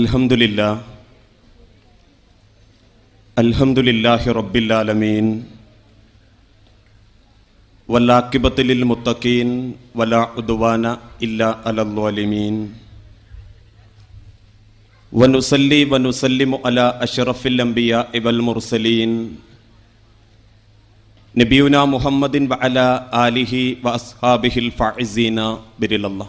الحمد لله الحمد لله رب العالمين والعاقبة للمتقين ولا عدوان إلا على الظالمين ونصلي ونسلم على أشرف الأنبياء والمرسلين نبينا محمد وعلى آله وأصحابه الفائزين ഫഇസീന الله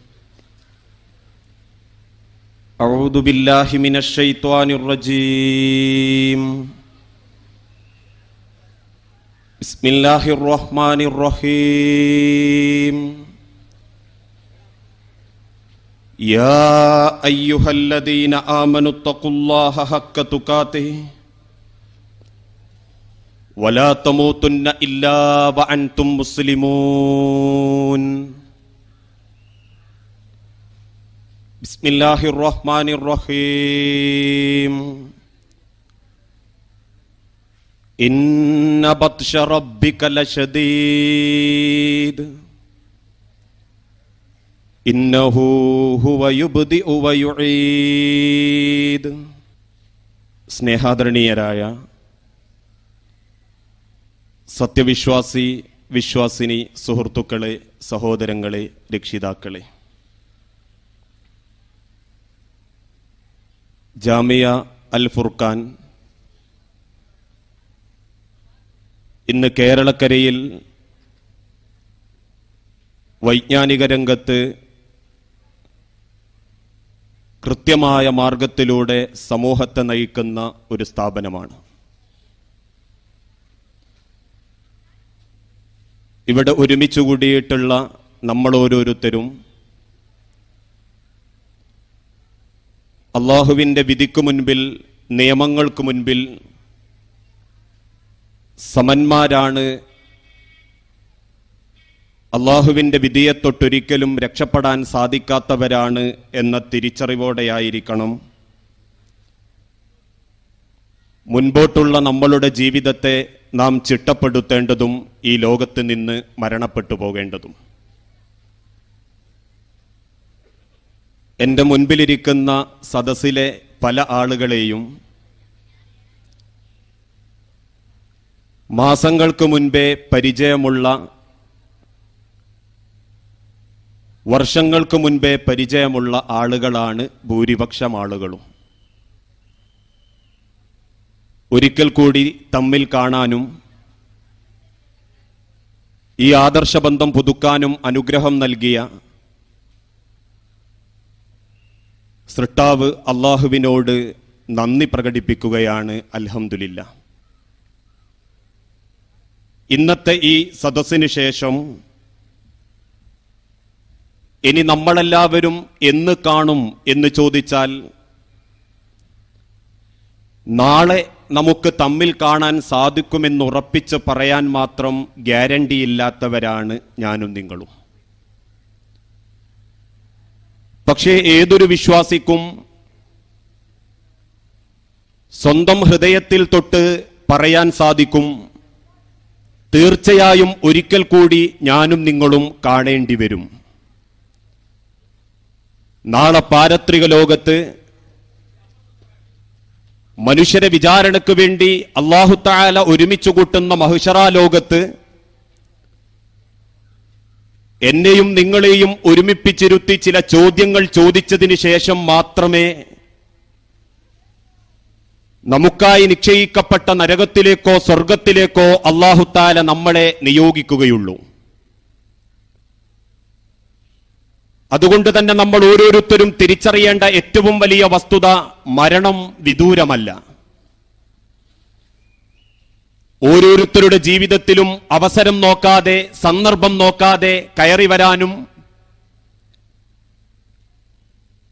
أعوذ بالله من الشيطان الرجيم بسم الله الرحمن الرحيم يا أيها الذين آمنوا اتقوا الله حق تقاته ولا تموتن إلا وأنتم مسلمون بسم الله الرحمن الرحيم إن بطش ربك لشديد إنه هو يبدئ ويعيد സ്നേഹാദരണീയരായ സത്യവിശ്വാസി വിശ്വാസിനി സുഹൃത്തുക്കളെ സഹോദരങ്ങളെ രക്ഷിതാക്കളെ ജാമിയ അൽ ഫുർഖാൻ ഇന്ന് കേരളക്കരയിൽ വൈജ്ഞാനിക രംഗത്ത് കൃത്യമായ മാർഗത്തിലൂടെ സമൂഹത്തെ നയിക്കുന്ന ഒരു സ്ഥാപനമാണ് ഇവിടെ ഒരുമിച്ച് കൂടിയിട്ടുള്ള നമ്മളോരോരുത്തരും അള്ളാഹുവിൻ്റെ വിധിക്കു മുൻപിൽ നിയമങ്ങൾക്കു മുൻപിൽ സമന്മാരാണ് അള്ളാഹുവിൻ്റെ വിധിയെ തൊട്ടൊരിക്കലും രക്ഷപ്പെടാൻ സാധിക്കാത്തവരാണ് എന്ന തിരിച്ചറിവോടെയായിരിക്കണം മുൻപോട്ടുള്ള നമ്മളുടെ ജീവിതത്തെ നാം ചിട്ടപ്പെടുത്തേണ്ടതും ഈ ലോകത്ത് നിന്ന് മരണപ്പെട്ടു പോകേണ്ടതും എൻ്റെ മുൻപിലിരിക്കുന്ന സദസ്സിലെ പല ആളുകളെയും മാസങ്ങൾക്ക് മുൻപേ പരിചയമുള്ള വർഷങ്ങൾക്ക് മുൻപേ പരിചയമുള്ള ആളുകളാണ് ഭൂരിപക്ഷം ആളുകളും ഒരിക്കൽ കൂടി തമ്മിൽ കാണാനും ഈ ആദർശബന്ധം പുതുക്കാനും അനുഗ്രഹം നൽകിയ സൃഷ്ടാവ് അള്ളാഹുവിനോട് നന്ദി പ്രകടിപ്പിക്കുകയാണ് അൽഹമുല്ല ഇന്നത്തെ ഈ സദസ്സിന് ശേഷം ഇനി നമ്മളെല്ലാവരും എന്ന് കാണും എന്ന് ചോദിച്ചാൽ നാളെ നമുക്ക് തമ്മിൽ കാണാൻ സാധിക്കുമെന്നുറപ്പിച്ച് പറയാൻ മാത്രം ഗ്യാരണ്ടിയില്ലാത്തവരാണ് ഞാനും നിങ്ങളും പക്ഷേ ഏതൊരു വിശ്വാസിക്കും സ്വന്തം ഹൃദയത്തിൽ തൊട്ട് പറയാൻ സാധിക്കും തീർച്ചയായും ഒരിക്കൽ കൂടി ഞാനും നിങ്ങളും കാണേണ്ടി വരും നാളെ പാരത്രിക ലോകത്ത് മനുഷ്യരെ വിചാരണക്ക് വേണ്ടി അള്ളാഹുത്താല ഒരുമിച്ചു കൂട്ടുന്ന മഹിഷറ ലോകത്ത് എന്നെയും നിങ്ങളെയും ഒരുമിപ്പിച്ചിരുത്തി ചില ചോദ്യങ്ങൾ ചോദിച്ചതിന് ശേഷം മാത്രമേ നമുക്കായി നിശ്ചയിക്കപ്പെട്ട നരകത്തിലേക്കോ സ്വർഗത്തിലേക്കോ അള്ളാഹുത്താല നമ്മളെ നിയോഗിക്കുകയുള്ളൂ അതുകൊണ്ട് തന്നെ നമ്മൾ ഓരോരുത്തരും തിരിച്ചറിയേണ്ട ഏറ്റവും വലിയ വസ്തുത മരണം വിദൂരമല്ല ഓരോരുത്തരുടെ ജീവിതത്തിലും അവസരം നോക്കാതെ സന്ദർഭം നോക്കാതെ കയറി വരാനും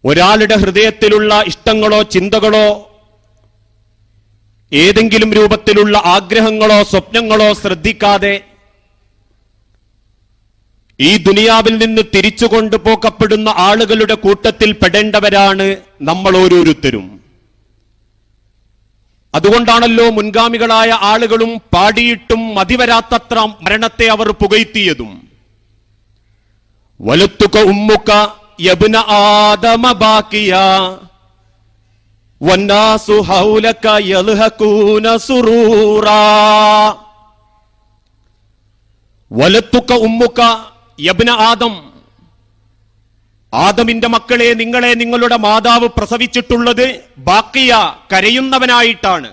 ഒരാളുടെ ഹൃദയത്തിലുള്ള ഇഷ്ടങ്ങളോ ചിന്തകളോ ഏതെങ്കിലും രൂപത്തിലുള്ള ആഗ്രഹങ്ങളോ സ്വപ്നങ്ങളോ ശ്രദ്ധിക്കാതെ ഈ ദുനിയാവിൽ നിന്ന് തിരിച്ചു കൊണ്ടുപോക്കപ്പെടുന്ന ആളുകളുടെ കൂട്ടത്തിൽ പെടേണ്ടവരാണ് നമ്മൾ ഓരോരുത്തരും അതുകൊണ്ടാണല്ലോ മുൻഗാമികളായ ആളുകളും പാടിയിട്ടും മതിവരാത്തത്ര മരണത്തെ അവർ പുകയ്ത്തിയതും വലുത്തുക ഉമ്മുക്ക യബുന ആദമ ബാക്കിയ വലത്തുക്ക ഹൗലക സുറൂറ ഉമ്മുക്ക യബ്ന ആദം ആദമിന്റെ മക്കളെ നിങ്ങളെ നിങ്ങളുടെ മാതാവ് പ്രസവിച്ചിട്ടുള്ളത് ബാക്കിയ കരയുന്നവനായിട്ടാണ്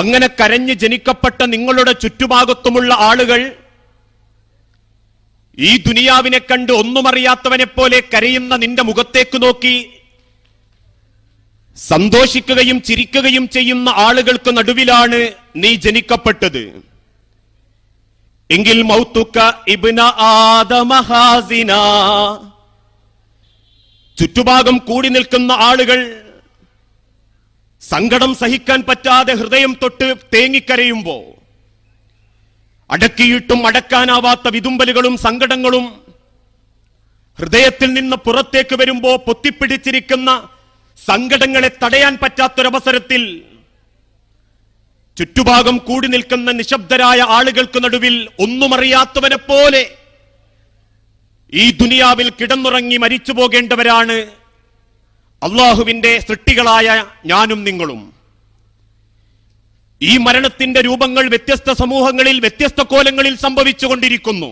അങ്ങനെ കരഞ്ഞ് ജനിക്കപ്പെട്ട നിങ്ങളുടെ ചുറ്റുഭാഗത്തുമുള്ള ആളുകൾ ഈ ദുനിയാവിനെ കണ്ട് ഒന്നുമറിയാത്തവനെ പോലെ കരയുന്ന നിന്റെ മുഖത്തേക്ക് നോക്കി സന്തോഷിക്കുകയും ചിരിക്കുകയും ചെയ്യുന്ന ആളുകൾക്ക് നടുവിലാണ് നീ ജനിക്കപ്പെട്ടത് എങ്കിൽ മൗത്തുക്ക ഇബ്ന ആദമഹാസിന ചുറ്റുഭാഗം കൂടി നിൽക്കുന്ന ആളുകൾ സങ്കടം സഹിക്കാൻ പറ്റാതെ ഹൃദയം തൊട്ട് തേങ്ങിക്കരയുമ്പോ അടക്കിയിട്ടും അടക്കാനാവാത്ത വിതുമ്പലുകളും സങ്കടങ്ങളും ഹൃദയത്തിൽ നിന്ന് പുറത്തേക്ക് വരുമ്പോ പൊത്തിപ്പിടിച്ചിരിക്കുന്ന സങ്കടങ്ങളെ തടയാൻ പറ്റാത്തൊരവസരത്തിൽ ചുറ്റുഭാഗം കൂടി നിൽക്കുന്ന നിശബ്ദരായ ആളുകൾക്ക് നടുവിൽ ഒന്നുമറിയാത്തവനെ പോലെ ഈ ദുനിയാവിൽ കിടന്നുറങ്ങി മരിച്ചു പോകേണ്ടവരാണ് അള്ളാഹുവിന്റെ സൃഷ്ടികളായ ഞാനും നിങ്ങളും ഈ മരണത്തിന്റെ രൂപങ്ങൾ വ്യത്യസ്ത സമൂഹങ്ങളിൽ വ്യത്യസ്ത കോലങ്ങളിൽ സംഭവിച്ചുകൊണ്ടിരിക്കുന്നു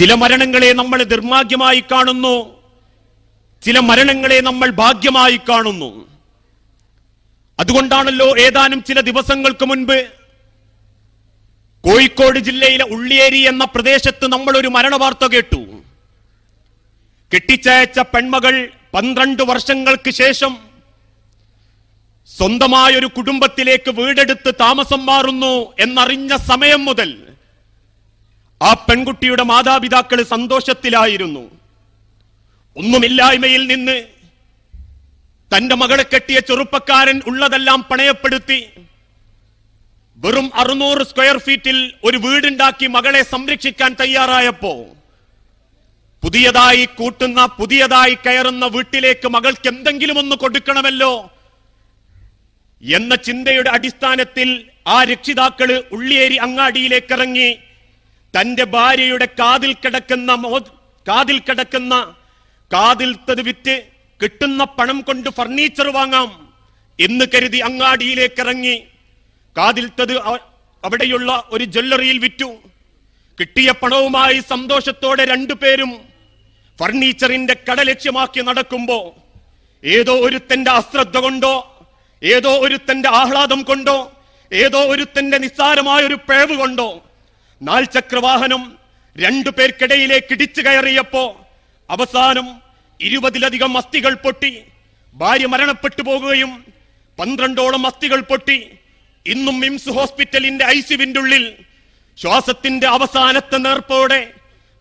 ചില മരണങ്ങളെ നമ്മൾ നിർമാഗ്യമായി കാണുന്നു ചില മരണങ്ങളെ നമ്മൾ ഭാഗ്യമായി കാണുന്നു അതുകൊണ്ടാണല്ലോ ഏതാനും ചില ദിവസങ്ങൾക്ക് മുൻപ് കോഴിക്കോട് ജില്ലയിലെ ഉള്ളിയേരി എന്ന പ്രദേശത്ത് നമ്മൾ ഒരു മരണവാർത്ത കേട്ടു കെട്ടിച്ചയച്ച പെൺമകൾ പന്ത്രണ്ട് വർഷങ്ങൾക്ക് ശേഷം സ്വന്തമായൊരു കുടുംബത്തിലേക്ക് വീടെടുത്ത് താമസം മാറുന്നു എന്നറിഞ്ഞ സമയം മുതൽ ആ പെൺകുട്ടിയുടെ മാതാപിതാക്കൾ സന്തോഷത്തിലായിരുന്നു ഒന്നുമില്ലായ്മയിൽ നിന്ന് തന്റെ മകളെ കെട്ടിയ ചെറുപ്പക്കാരൻ ഉള്ളതെല്ലാം പണയപ്പെടുത്തി വെറും അറുന്നൂറ് സ്ക്വയർ ഫീറ്റിൽ ഒരു വീടുണ്ടാക്കി മകളെ സംരക്ഷിക്കാൻ തയ്യാറായപ്പോ പുതിയതായി കൂട്ടുന്ന പുതിയതായി കയറുന്ന വീട്ടിലേക്ക് മകൾക്ക് എന്തെങ്കിലും ഒന്ന് കൊടുക്കണമല്ലോ എന്ന ചിന്തയുടെ അടിസ്ഥാനത്തിൽ ആ രക്ഷിതാക്കൾ ഉള്ളിയേരി അങ്ങാടിയിലേക്ക് ഇറങ്ങി തന്റെ ഭാര്യയുടെ കാതിൽ കിടക്കുന്ന കാതിൽ കിടക്കുന്ന കാതിൽത്തത് വിറ്റ് കിട്ടുന്ന പണം കൊണ്ട് ഫർണിച്ചർ വാങ്ങാം എന്ന് കരുതി അങ്ങാടിയിലേക്ക് ഇറങ്ങി കാതിൽത്തത് അവിടെയുള്ള ഒരു ജ്വല്ലറിയിൽ വിറ്റു കിട്ടിയ പണവുമായി സന്തോഷത്തോടെ രണ്ടുപേരും ഫർണിച്ചറിന്റെ കട ലക്ഷ്യമാക്കി നടക്കുമ്പോ ഏതോ ഒരുത്തന്റെ അശ്രദ്ധ കൊണ്ടോ ഏതോ ഒരുത്തന്റെ ആഹ്ലാദം കൊണ്ടോ ഏതോ ഒരുത്തന്റെ നിസ്സാരമായ ഒരു പിഴവ് കൊണ്ടോ ചക്രവാഹനം രണ്ടു പേർക്കിടയിലേക്ക് ഇടിച്ചു കയറിയപ്പോ അവസാനം ഇരുപതിലധികം അസ്ഥികൾ പൊട്ടി ഭാര്യ മരണപ്പെട്ടു പോകുകയും പന്ത്രണ്ടോളം അസ്ഥികൾ പൊട്ടി ഇന്നും മിംസ് ഹോസ്പിറ്റലിന്റെ ഐസിവിന്റെ ഉള്ളിൽ ശ്വാസത്തിന്റെ അവസാനത്തെ നേർപ്പോടെ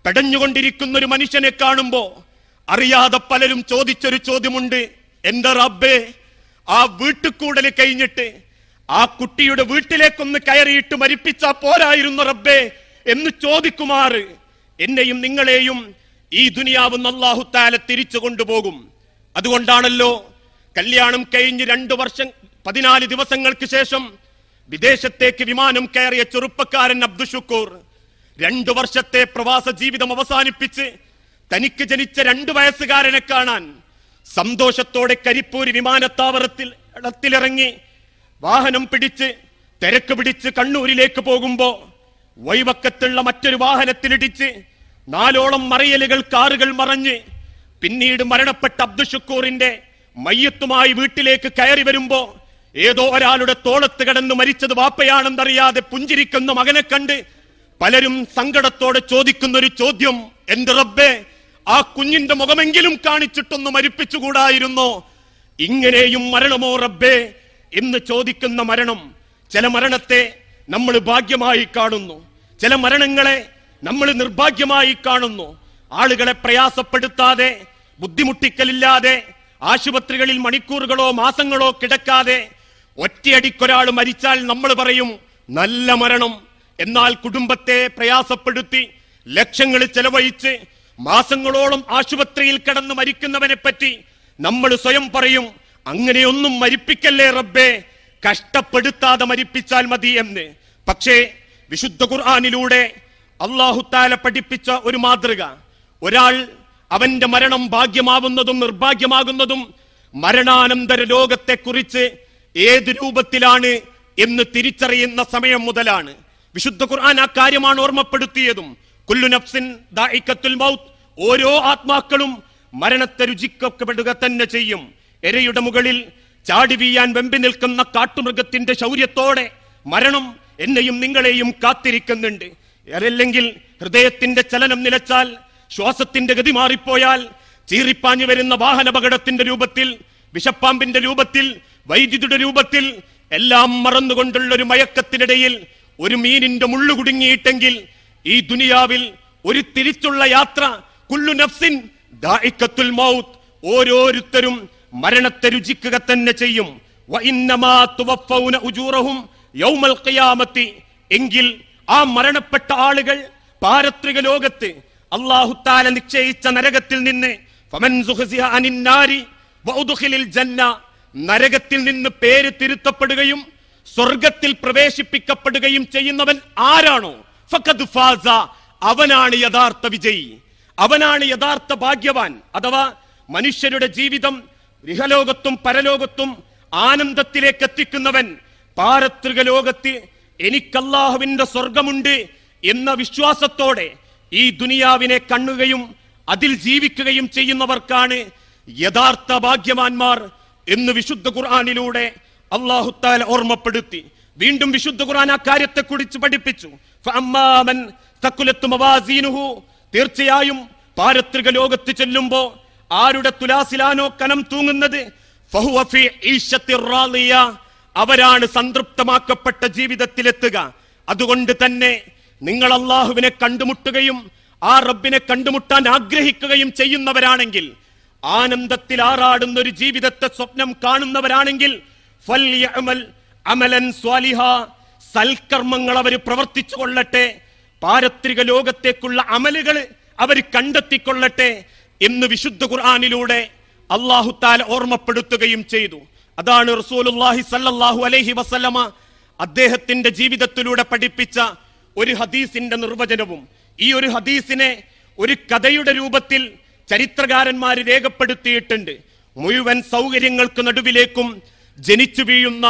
പെടഞ്ഞുകൊണ്ടിരിക്കുന്ന ഒരു മനുഷ്യനെ കാണുമ്പോ അറിയാതെ പലരും ചോദിച്ചൊരു ചോദ്യമുണ്ട് എന്റെ റബ്ബേ ആ വീട്ടുകൂടൽ കഴിഞ്ഞിട്ട് ആ കുട്ടിയുടെ വീട്ടിലേക്കൊന്ന് കയറിയിട്ട് മരിപ്പിച്ച പോരായിരുന്നു റബ്ബേ എന്ന് ചോദിക്കുമാറ് എന്നെയും നിങ്ങളെയും ഈ ദുനിയാവ് നല്ലാഹുത്താല തിരിച്ചു കൊണ്ടുപോകും അതുകൊണ്ടാണല്ലോ കല്യാണം കഴിഞ്ഞ് രണ്ടു വർഷം പതിനാല് ദിവസങ്ങൾക്ക് ശേഷം വിദേശത്തേക്ക് വിമാനം കയറിയ ചെറുപ്പക്കാരൻ അബ്ദുഷുക്കൂർ രണ്ടു വർഷത്തെ പ്രവാസ ജീവിതം അവസാനിപ്പിച്ച് തനിക്ക് ജനിച്ച രണ്ടു വയസ്സുകാരനെ കാണാൻ സന്തോഷത്തോടെ കരിപ്പൂര് വിമാനത്താവളത്തിൽ ഇടത്തിലിറങ്ങി വാഹനം പിടിച്ച് തിരക്ക് പിടിച്ച് കണ്ണൂരിലേക്ക് പോകുമ്പോ വൈവക്കത്തുള്ള മറ്റൊരു വാഹനത്തിലിടിച്ച് നാലോളം മറിയലുകൾ കാറുകൾ മറഞ്ഞ് പിന്നീട് മരണപ്പെട്ട അബ്ദുഷക്കൂറിന്റെ മയ്യത്തുമായി വീട്ടിലേക്ക് കയറി വരുമ്പോ ഏതോ ഒരാളുടെ തോളത്ത് കിടന്ന് മരിച്ചത് വാപ്പയാണെന്നറിയാതെ പുഞ്ചിരിക്കുന്ന മകനെ കണ്ട് പലരും സങ്കടത്തോടെ ചോദിക്കുന്ന ഒരു ചോദ്യം എന്റെ റബ്ബെ ആ കുഞ്ഞിന്റെ മുഖമെങ്കിലും കാണിച്ചിട്ടൊന്ന് മരിപ്പിച്ചുകൂടായിരുന്നോ ഇങ്ങനെയും മരണമോ റബ്ബേ എന്ന് ചോദിക്കുന്ന മരണം ചില മരണത്തെ നമ്മൾ ഭാഗ്യമായി കാണുന്നു ചില മരണങ്ങളെ നമ്മൾ നിർഭാഗ്യമായി കാണുന്നു ആളുകളെ പ്രയാസപ്പെടുത്താതെ ബുദ്ധിമുട്ടിക്കലില്ലാതെ ആശുപത്രികളിൽ മണിക്കൂറുകളോ മാസങ്ങളോ കിടക്കാതെ ഒറ്റയടിക്കൊരാൾ മരിച്ചാൽ നമ്മൾ പറയും നല്ല മരണം എന്നാൽ കുടുംബത്തെ പ്രയാസപ്പെടുത്തി ലക്ഷങ്ങൾ ചെലവഴിച്ച് മാസങ്ങളോളം ആശുപത്രിയിൽ കിടന്ന് മരിക്കുന്നവനെ പറ്റി നമ്മൾ സ്വയം പറയും അങ്ങനെയൊന്നും മരിപ്പിക്കല്ലേ റബ്ബേ കഷ്ടപ്പെടുത്താതെ മരിപ്പിച്ചാൽ മതി എന്ന് പക്ഷേ വിശുദ്ധ ഖുർആാനിലൂടെ അള്ളാഹുത്താല പഠിപ്പിച്ച ഒരു മാതൃക ഒരാൾ അവന്റെ മരണം ഭാഗ്യമാവുന്നതും നിർഭാഗ്യമാകുന്നതും മരണാനന്തര ലോകത്തെക്കുറിച്ച് ഏത് രൂപത്തിലാണ് എന്ന് തിരിച്ചറിയുന്ന സമയം മുതലാണ് വിശുദ്ധ ഖുർആൻ ആ കാര്യമാണ് ഓർമ്മപ്പെടുത്തിയതും കുല്ലു നഫ്സിൻ ദായിക്കത്തുൽ മൗത്ത് ഓരോ ആത്മാക്കളും മരണത്തെ രുചിക്കപ്പെടുക തന്നെ ചെയ്യും എരയുടെ മുകളിൽ ചാടി വീയാൻ വെമ്പി നിൽക്കുന്ന കാട്ടുമൃഗത്തിന്റെ ശൗര്യത്തോടെ മരണം എന്നെയും നിങ്ങളെയും കാത്തിരിക്കുന്നുണ്ട് അതല്ലെങ്കിൽ ഹൃദയത്തിന്റെ ചലനം നിലച്ചാൽ ശ്വാസത്തിന്റെ ഗതി മാറിപ്പോയാൽ ചീറിപ്പാഞ്ഞു വരുന്ന വാഹനപകടത്തിന്റെ രൂപത്തിൽ വിഷപ്പാമ്പിന്റെ രൂപത്തിൽ വൈദ്യുതിയുടെ രൂപത്തിൽ എല്ലാം മറന്നുകൊണ്ടുള്ള ഒരു മയക്കത്തിനിടയിൽ ഒരു മീനിന്റെ മുള്ളു കുടുങ്ങിയിട്ടെങ്കിൽ ഈ ദുനിയാവിൽ ഒരു തിരിച്ചുള്ള യാത്ര കുല്ലു നഫ്സിൻ ദാഇക്കത്തുൽ മൗത്ത് ഓരോരുത്തരും മരണത്തെ രുചിക്കുക തന്നെ ചെയ്യും എങ്കിൽ ആ മരണപ്പെട്ട ആളുകൾ പാരത്രിക ലോകത്ത് അള്ളാഹുത്താല നിശ്ചയിച്ച നരകത്തിൽ നിന്ന് നരകത്തിൽ നിന്ന് പേര് തിരുത്തപ്പെടുകയും സ്വർഗത്തിൽ പ്രവേശിപ്പിക്കപ്പെടുകയും ചെയ്യുന്നവൻ ആരാണോ ഫഖദ് ഫാസ അവനാണ് യഥാർത്ഥ വിജയി അവനാണ് യഥാർത്ഥ ഭാഗ്യവാൻ അഥവാ മനുഷ്യരുടെ ജീവിതം ഗൃഹലോകത്തും പരലോകത്തും ആനന്ദത്തിലേക്ക് എത്തിക്കുന്നവൻ പാരത്രിക ലോകത്തിൽ എനിക്കല്ലാഹുവിന്റെ സ്വർഗമുണ്ട് എന്ന വിശ്വാസത്തോടെ ഈ ദുനിയാവിനെ കണ്ണുകയും അതിൽ ജീവിക്കുകയും ചെയ്യുന്നവർക്കാണ് യഥാർത്ഥ ഭാഗ്യവാന്മാർ എന്ന് വിശുദ്ധ ഖുർആാനിലൂടെ അള്ളാഹുത്താൽ ഓർമ്മപ്പെടുത്തി വീണ്ടും വിശുദ്ധ ഖുർആൻ ആ കുടിച്ച് പഠിപ്പിച്ചു തീർച്ചയായും പാരത്രിക ലോകത്ത് ചെല്ലുമ്പോ ആരുടെ തുലാസിലാനോ കനം തൂങ്ങുന്നത് അവരാണ് സംതൃപ്തമാക്കപ്പെട്ട ജീവിതത്തിലെത്തുക അതുകൊണ്ട് തന്നെ നിങ്ങൾ അള്ളാഹുവിനെ കണ്ടുമുട്ടുകയും ആ റബ്ബിനെ കണ്ടുമുട്ടാൻ ആഗ്രഹിക്കുകയും ചെയ്യുന്നവരാണെങ്കിൽ ആനന്ദത്തിൽ ആറാടുന്ന ഒരു ജീവിതത്തെ സ്വപ്നം കാണുന്നവരാണെങ്കിൽ അമലൻ സ്വാലിഹ സൽക്കർമ്മങ്ങൾ അവർ പ്രവർത്തിച്ചു കൊള്ളട്ടെ പാരത്രിക ലോകത്തേക്കുള്ള അമലുകൾ അവർ കണ്ടെത്തിക്കൊള്ളട്ടെ എന്ന് വിശുദ്ധ ഖുർആാനിലൂടെ അള്ളാഹുത്താൽ ഓർമ്മപ്പെടുത്തുകയും ചെയ്തു അതാണ് റസൂലുല്ലാഹി സല്ലല്ലാഹു അലൈഹി വസല്ലമ അദ്ദേഹത്തിന്റെ ജീവിതത്തിലൂടെ പഠിപ്പിച്ച ഒരു ഹദീസിന്റെ നിർവചനവും ഈ ഒരു ഹദീസിനെ ഒരു കഥയുടെ രൂപത്തിൽ ചരിത്രകാരന്മാർ രേഖപ്പെടുത്തിയിട്ടുണ്ട് മുഴുവൻ സൗകര്യങ്ങൾക്ക് നടുവിലേക്കും ജനിച്ചു വീഴുന്ന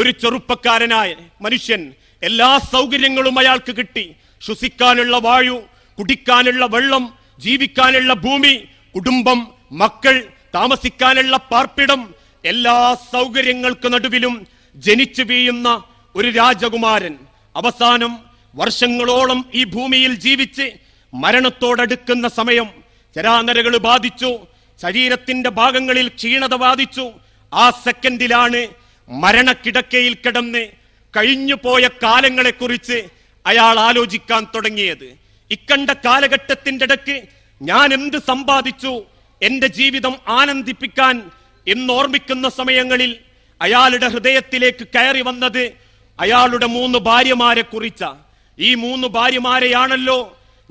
ഒരു ചെറുപ്പക്കാരനായ മനുഷ്യൻ എല്ലാ സൗകര്യങ്ങളും അയാൾക്ക് കിട്ടി ശ്വസിക്കാനുള്ള വായു കുടിക്കാനുള്ള വെള്ളം ജീവിക്കാനുള്ള ഭൂമി കുടുംബം മക്കൾ താമസിക്കാനുള്ള പാർപ്പിടം എല്ലാ സൗകര്യങ്ങൾക്ക് നടുവിലും ജനിച്ചു വീയുന്ന ഒരു രാജകുമാരൻ അവസാനം വർഷങ്ങളോളം ഈ ഭൂമിയിൽ ജീവിച്ച് മരണത്തോടടുക്കുന്ന സമയം ചരാനരകൾ ബാധിച്ചു ശരീരത്തിന്റെ ഭാഗങ്ങളിൽ ക്ഷീണത ബാധിച്ചു ആ സെക്കൻഡിലാണ് മരണക്കിടക്കയിൽ കിടന്ന് കഴിഞ്ഞുപോയ കാലങ്ങളെക്കുറിച്ച് അയാൾ ആലോചിക്കാൻ തുടങ്ങിയത് ഇക്കണ്ട കാലഘട്ടത്തിന്റെ ഇടക്ക് ഞാൻ എന്ത് സമ്പാദിച്ചു എന്റെ ജീവിതം ആനന്ദിപ്പിക്കാൻ ഇന്ന് ഓർമ്മിക്കുന്ന സമയങ്ങളിൽ അയാളുടെ ഹൃദയത്തിലേക്ക് കയറി വന്നത് അയാളുടെ മൂന്ന് ഭാര്യമാരെ കുറിച്ച ഈ മൂന്ന് ഭാര്യമാരെയാണല്ലോ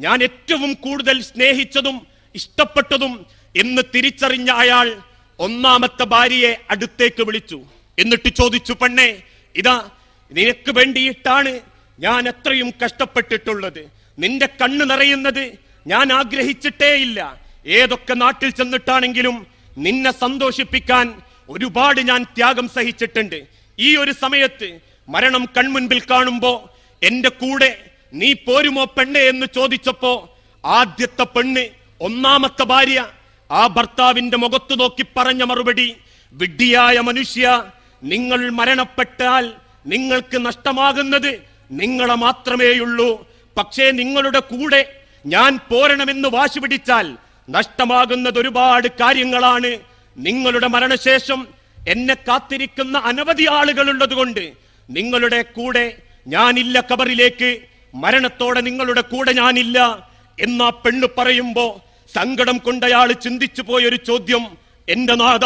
ഞാൻ ഏറ്റവും കൂടുതൽ സ്നേഹിച്ചതും ഇഷ്ടപ്പെട്ടതും എന്ന് തിരിച്ചറിഞ്ഞ അയാൾ ഒന്നാമത്തെ ഭാര്യയെ അടുത്തേക്ക് വിളിച്ചു എന്നിട്ട് ചോദിച്ചു പെണ്ണേ ഇതാ നിനക്ക് വേണ്ടിയിട്ടാണ് ഞാൻ അത്രയും കഷ്ടപ്പെട്ടിട്ടുള്ളത് നിന്റെ കണ്ണ് നിറയുന്നത് ഞാൻ ആഗ്രഹിച്ചിട്ടേയില്ല ഏതൊക്കെ നാട്ടിൽ ചെന്നിട്ടാണെങ്കിലും നിന്നെ സന്തോഷിപ്പിക്കാൻ ഒരുപാട് ഞാൻ ത്യാഗം സഹിച്ചിട്ടുണ്ട് ഈ ഒരു സമയത്ത് മരണം കൺമുൻപിൽ കാണുമ്പോ എന്റെ കൂടെ നീ പോരുമോ പെണ്ണെ എന്ന് ചോദിച്ചപ്പോ ആദ്യത്തെ പെണ്ണ് ഒന്നാമത്തെ ഭാര്യ ആ ഭർത്താവിന്റെ മുഖത്തു നോക്കി പറഞ്ഞ മറുപടി വിഡ്ഢിയായ മനുഷ്യ നിങ്ങൾ മരണപ്പെട്ടാൽ നിങ്ങൾക്ക് നഷ്ടമാകുന്നത് നിങ്ങളെ മാത്രമേയുള്ളൂ പക്ഷേ നിങ്ങളുടെ കൂടെ ഞാൻ പോരണമെന്ന് വാശി പിടിച്ചാൽ നഷ്ടമാകുന്നത് ഒരുപാട് കാര്യങ്ങളാണ് നിങ്ങളുടെ മരണശേഷം എന്നെ കാത്തിരിക്കുന്ന അനവധി ആളുകൾ ഉള്ളതുകൊണ്ട് നിങ്ങളുടെ കൂടെ ഞാനില്ല കബറിലേക്ക് മരണത്തോടെ നിങ്ങളുടെ കൂടെ ഞാനില്ല എന്നാ പെണ്ണ് പറയുമ്പോ സങ്കടം കൊണ്ടയാൾ ചിന്തിച്ചു പോയൊരു ചോദ്യം എന്റെ നാഥ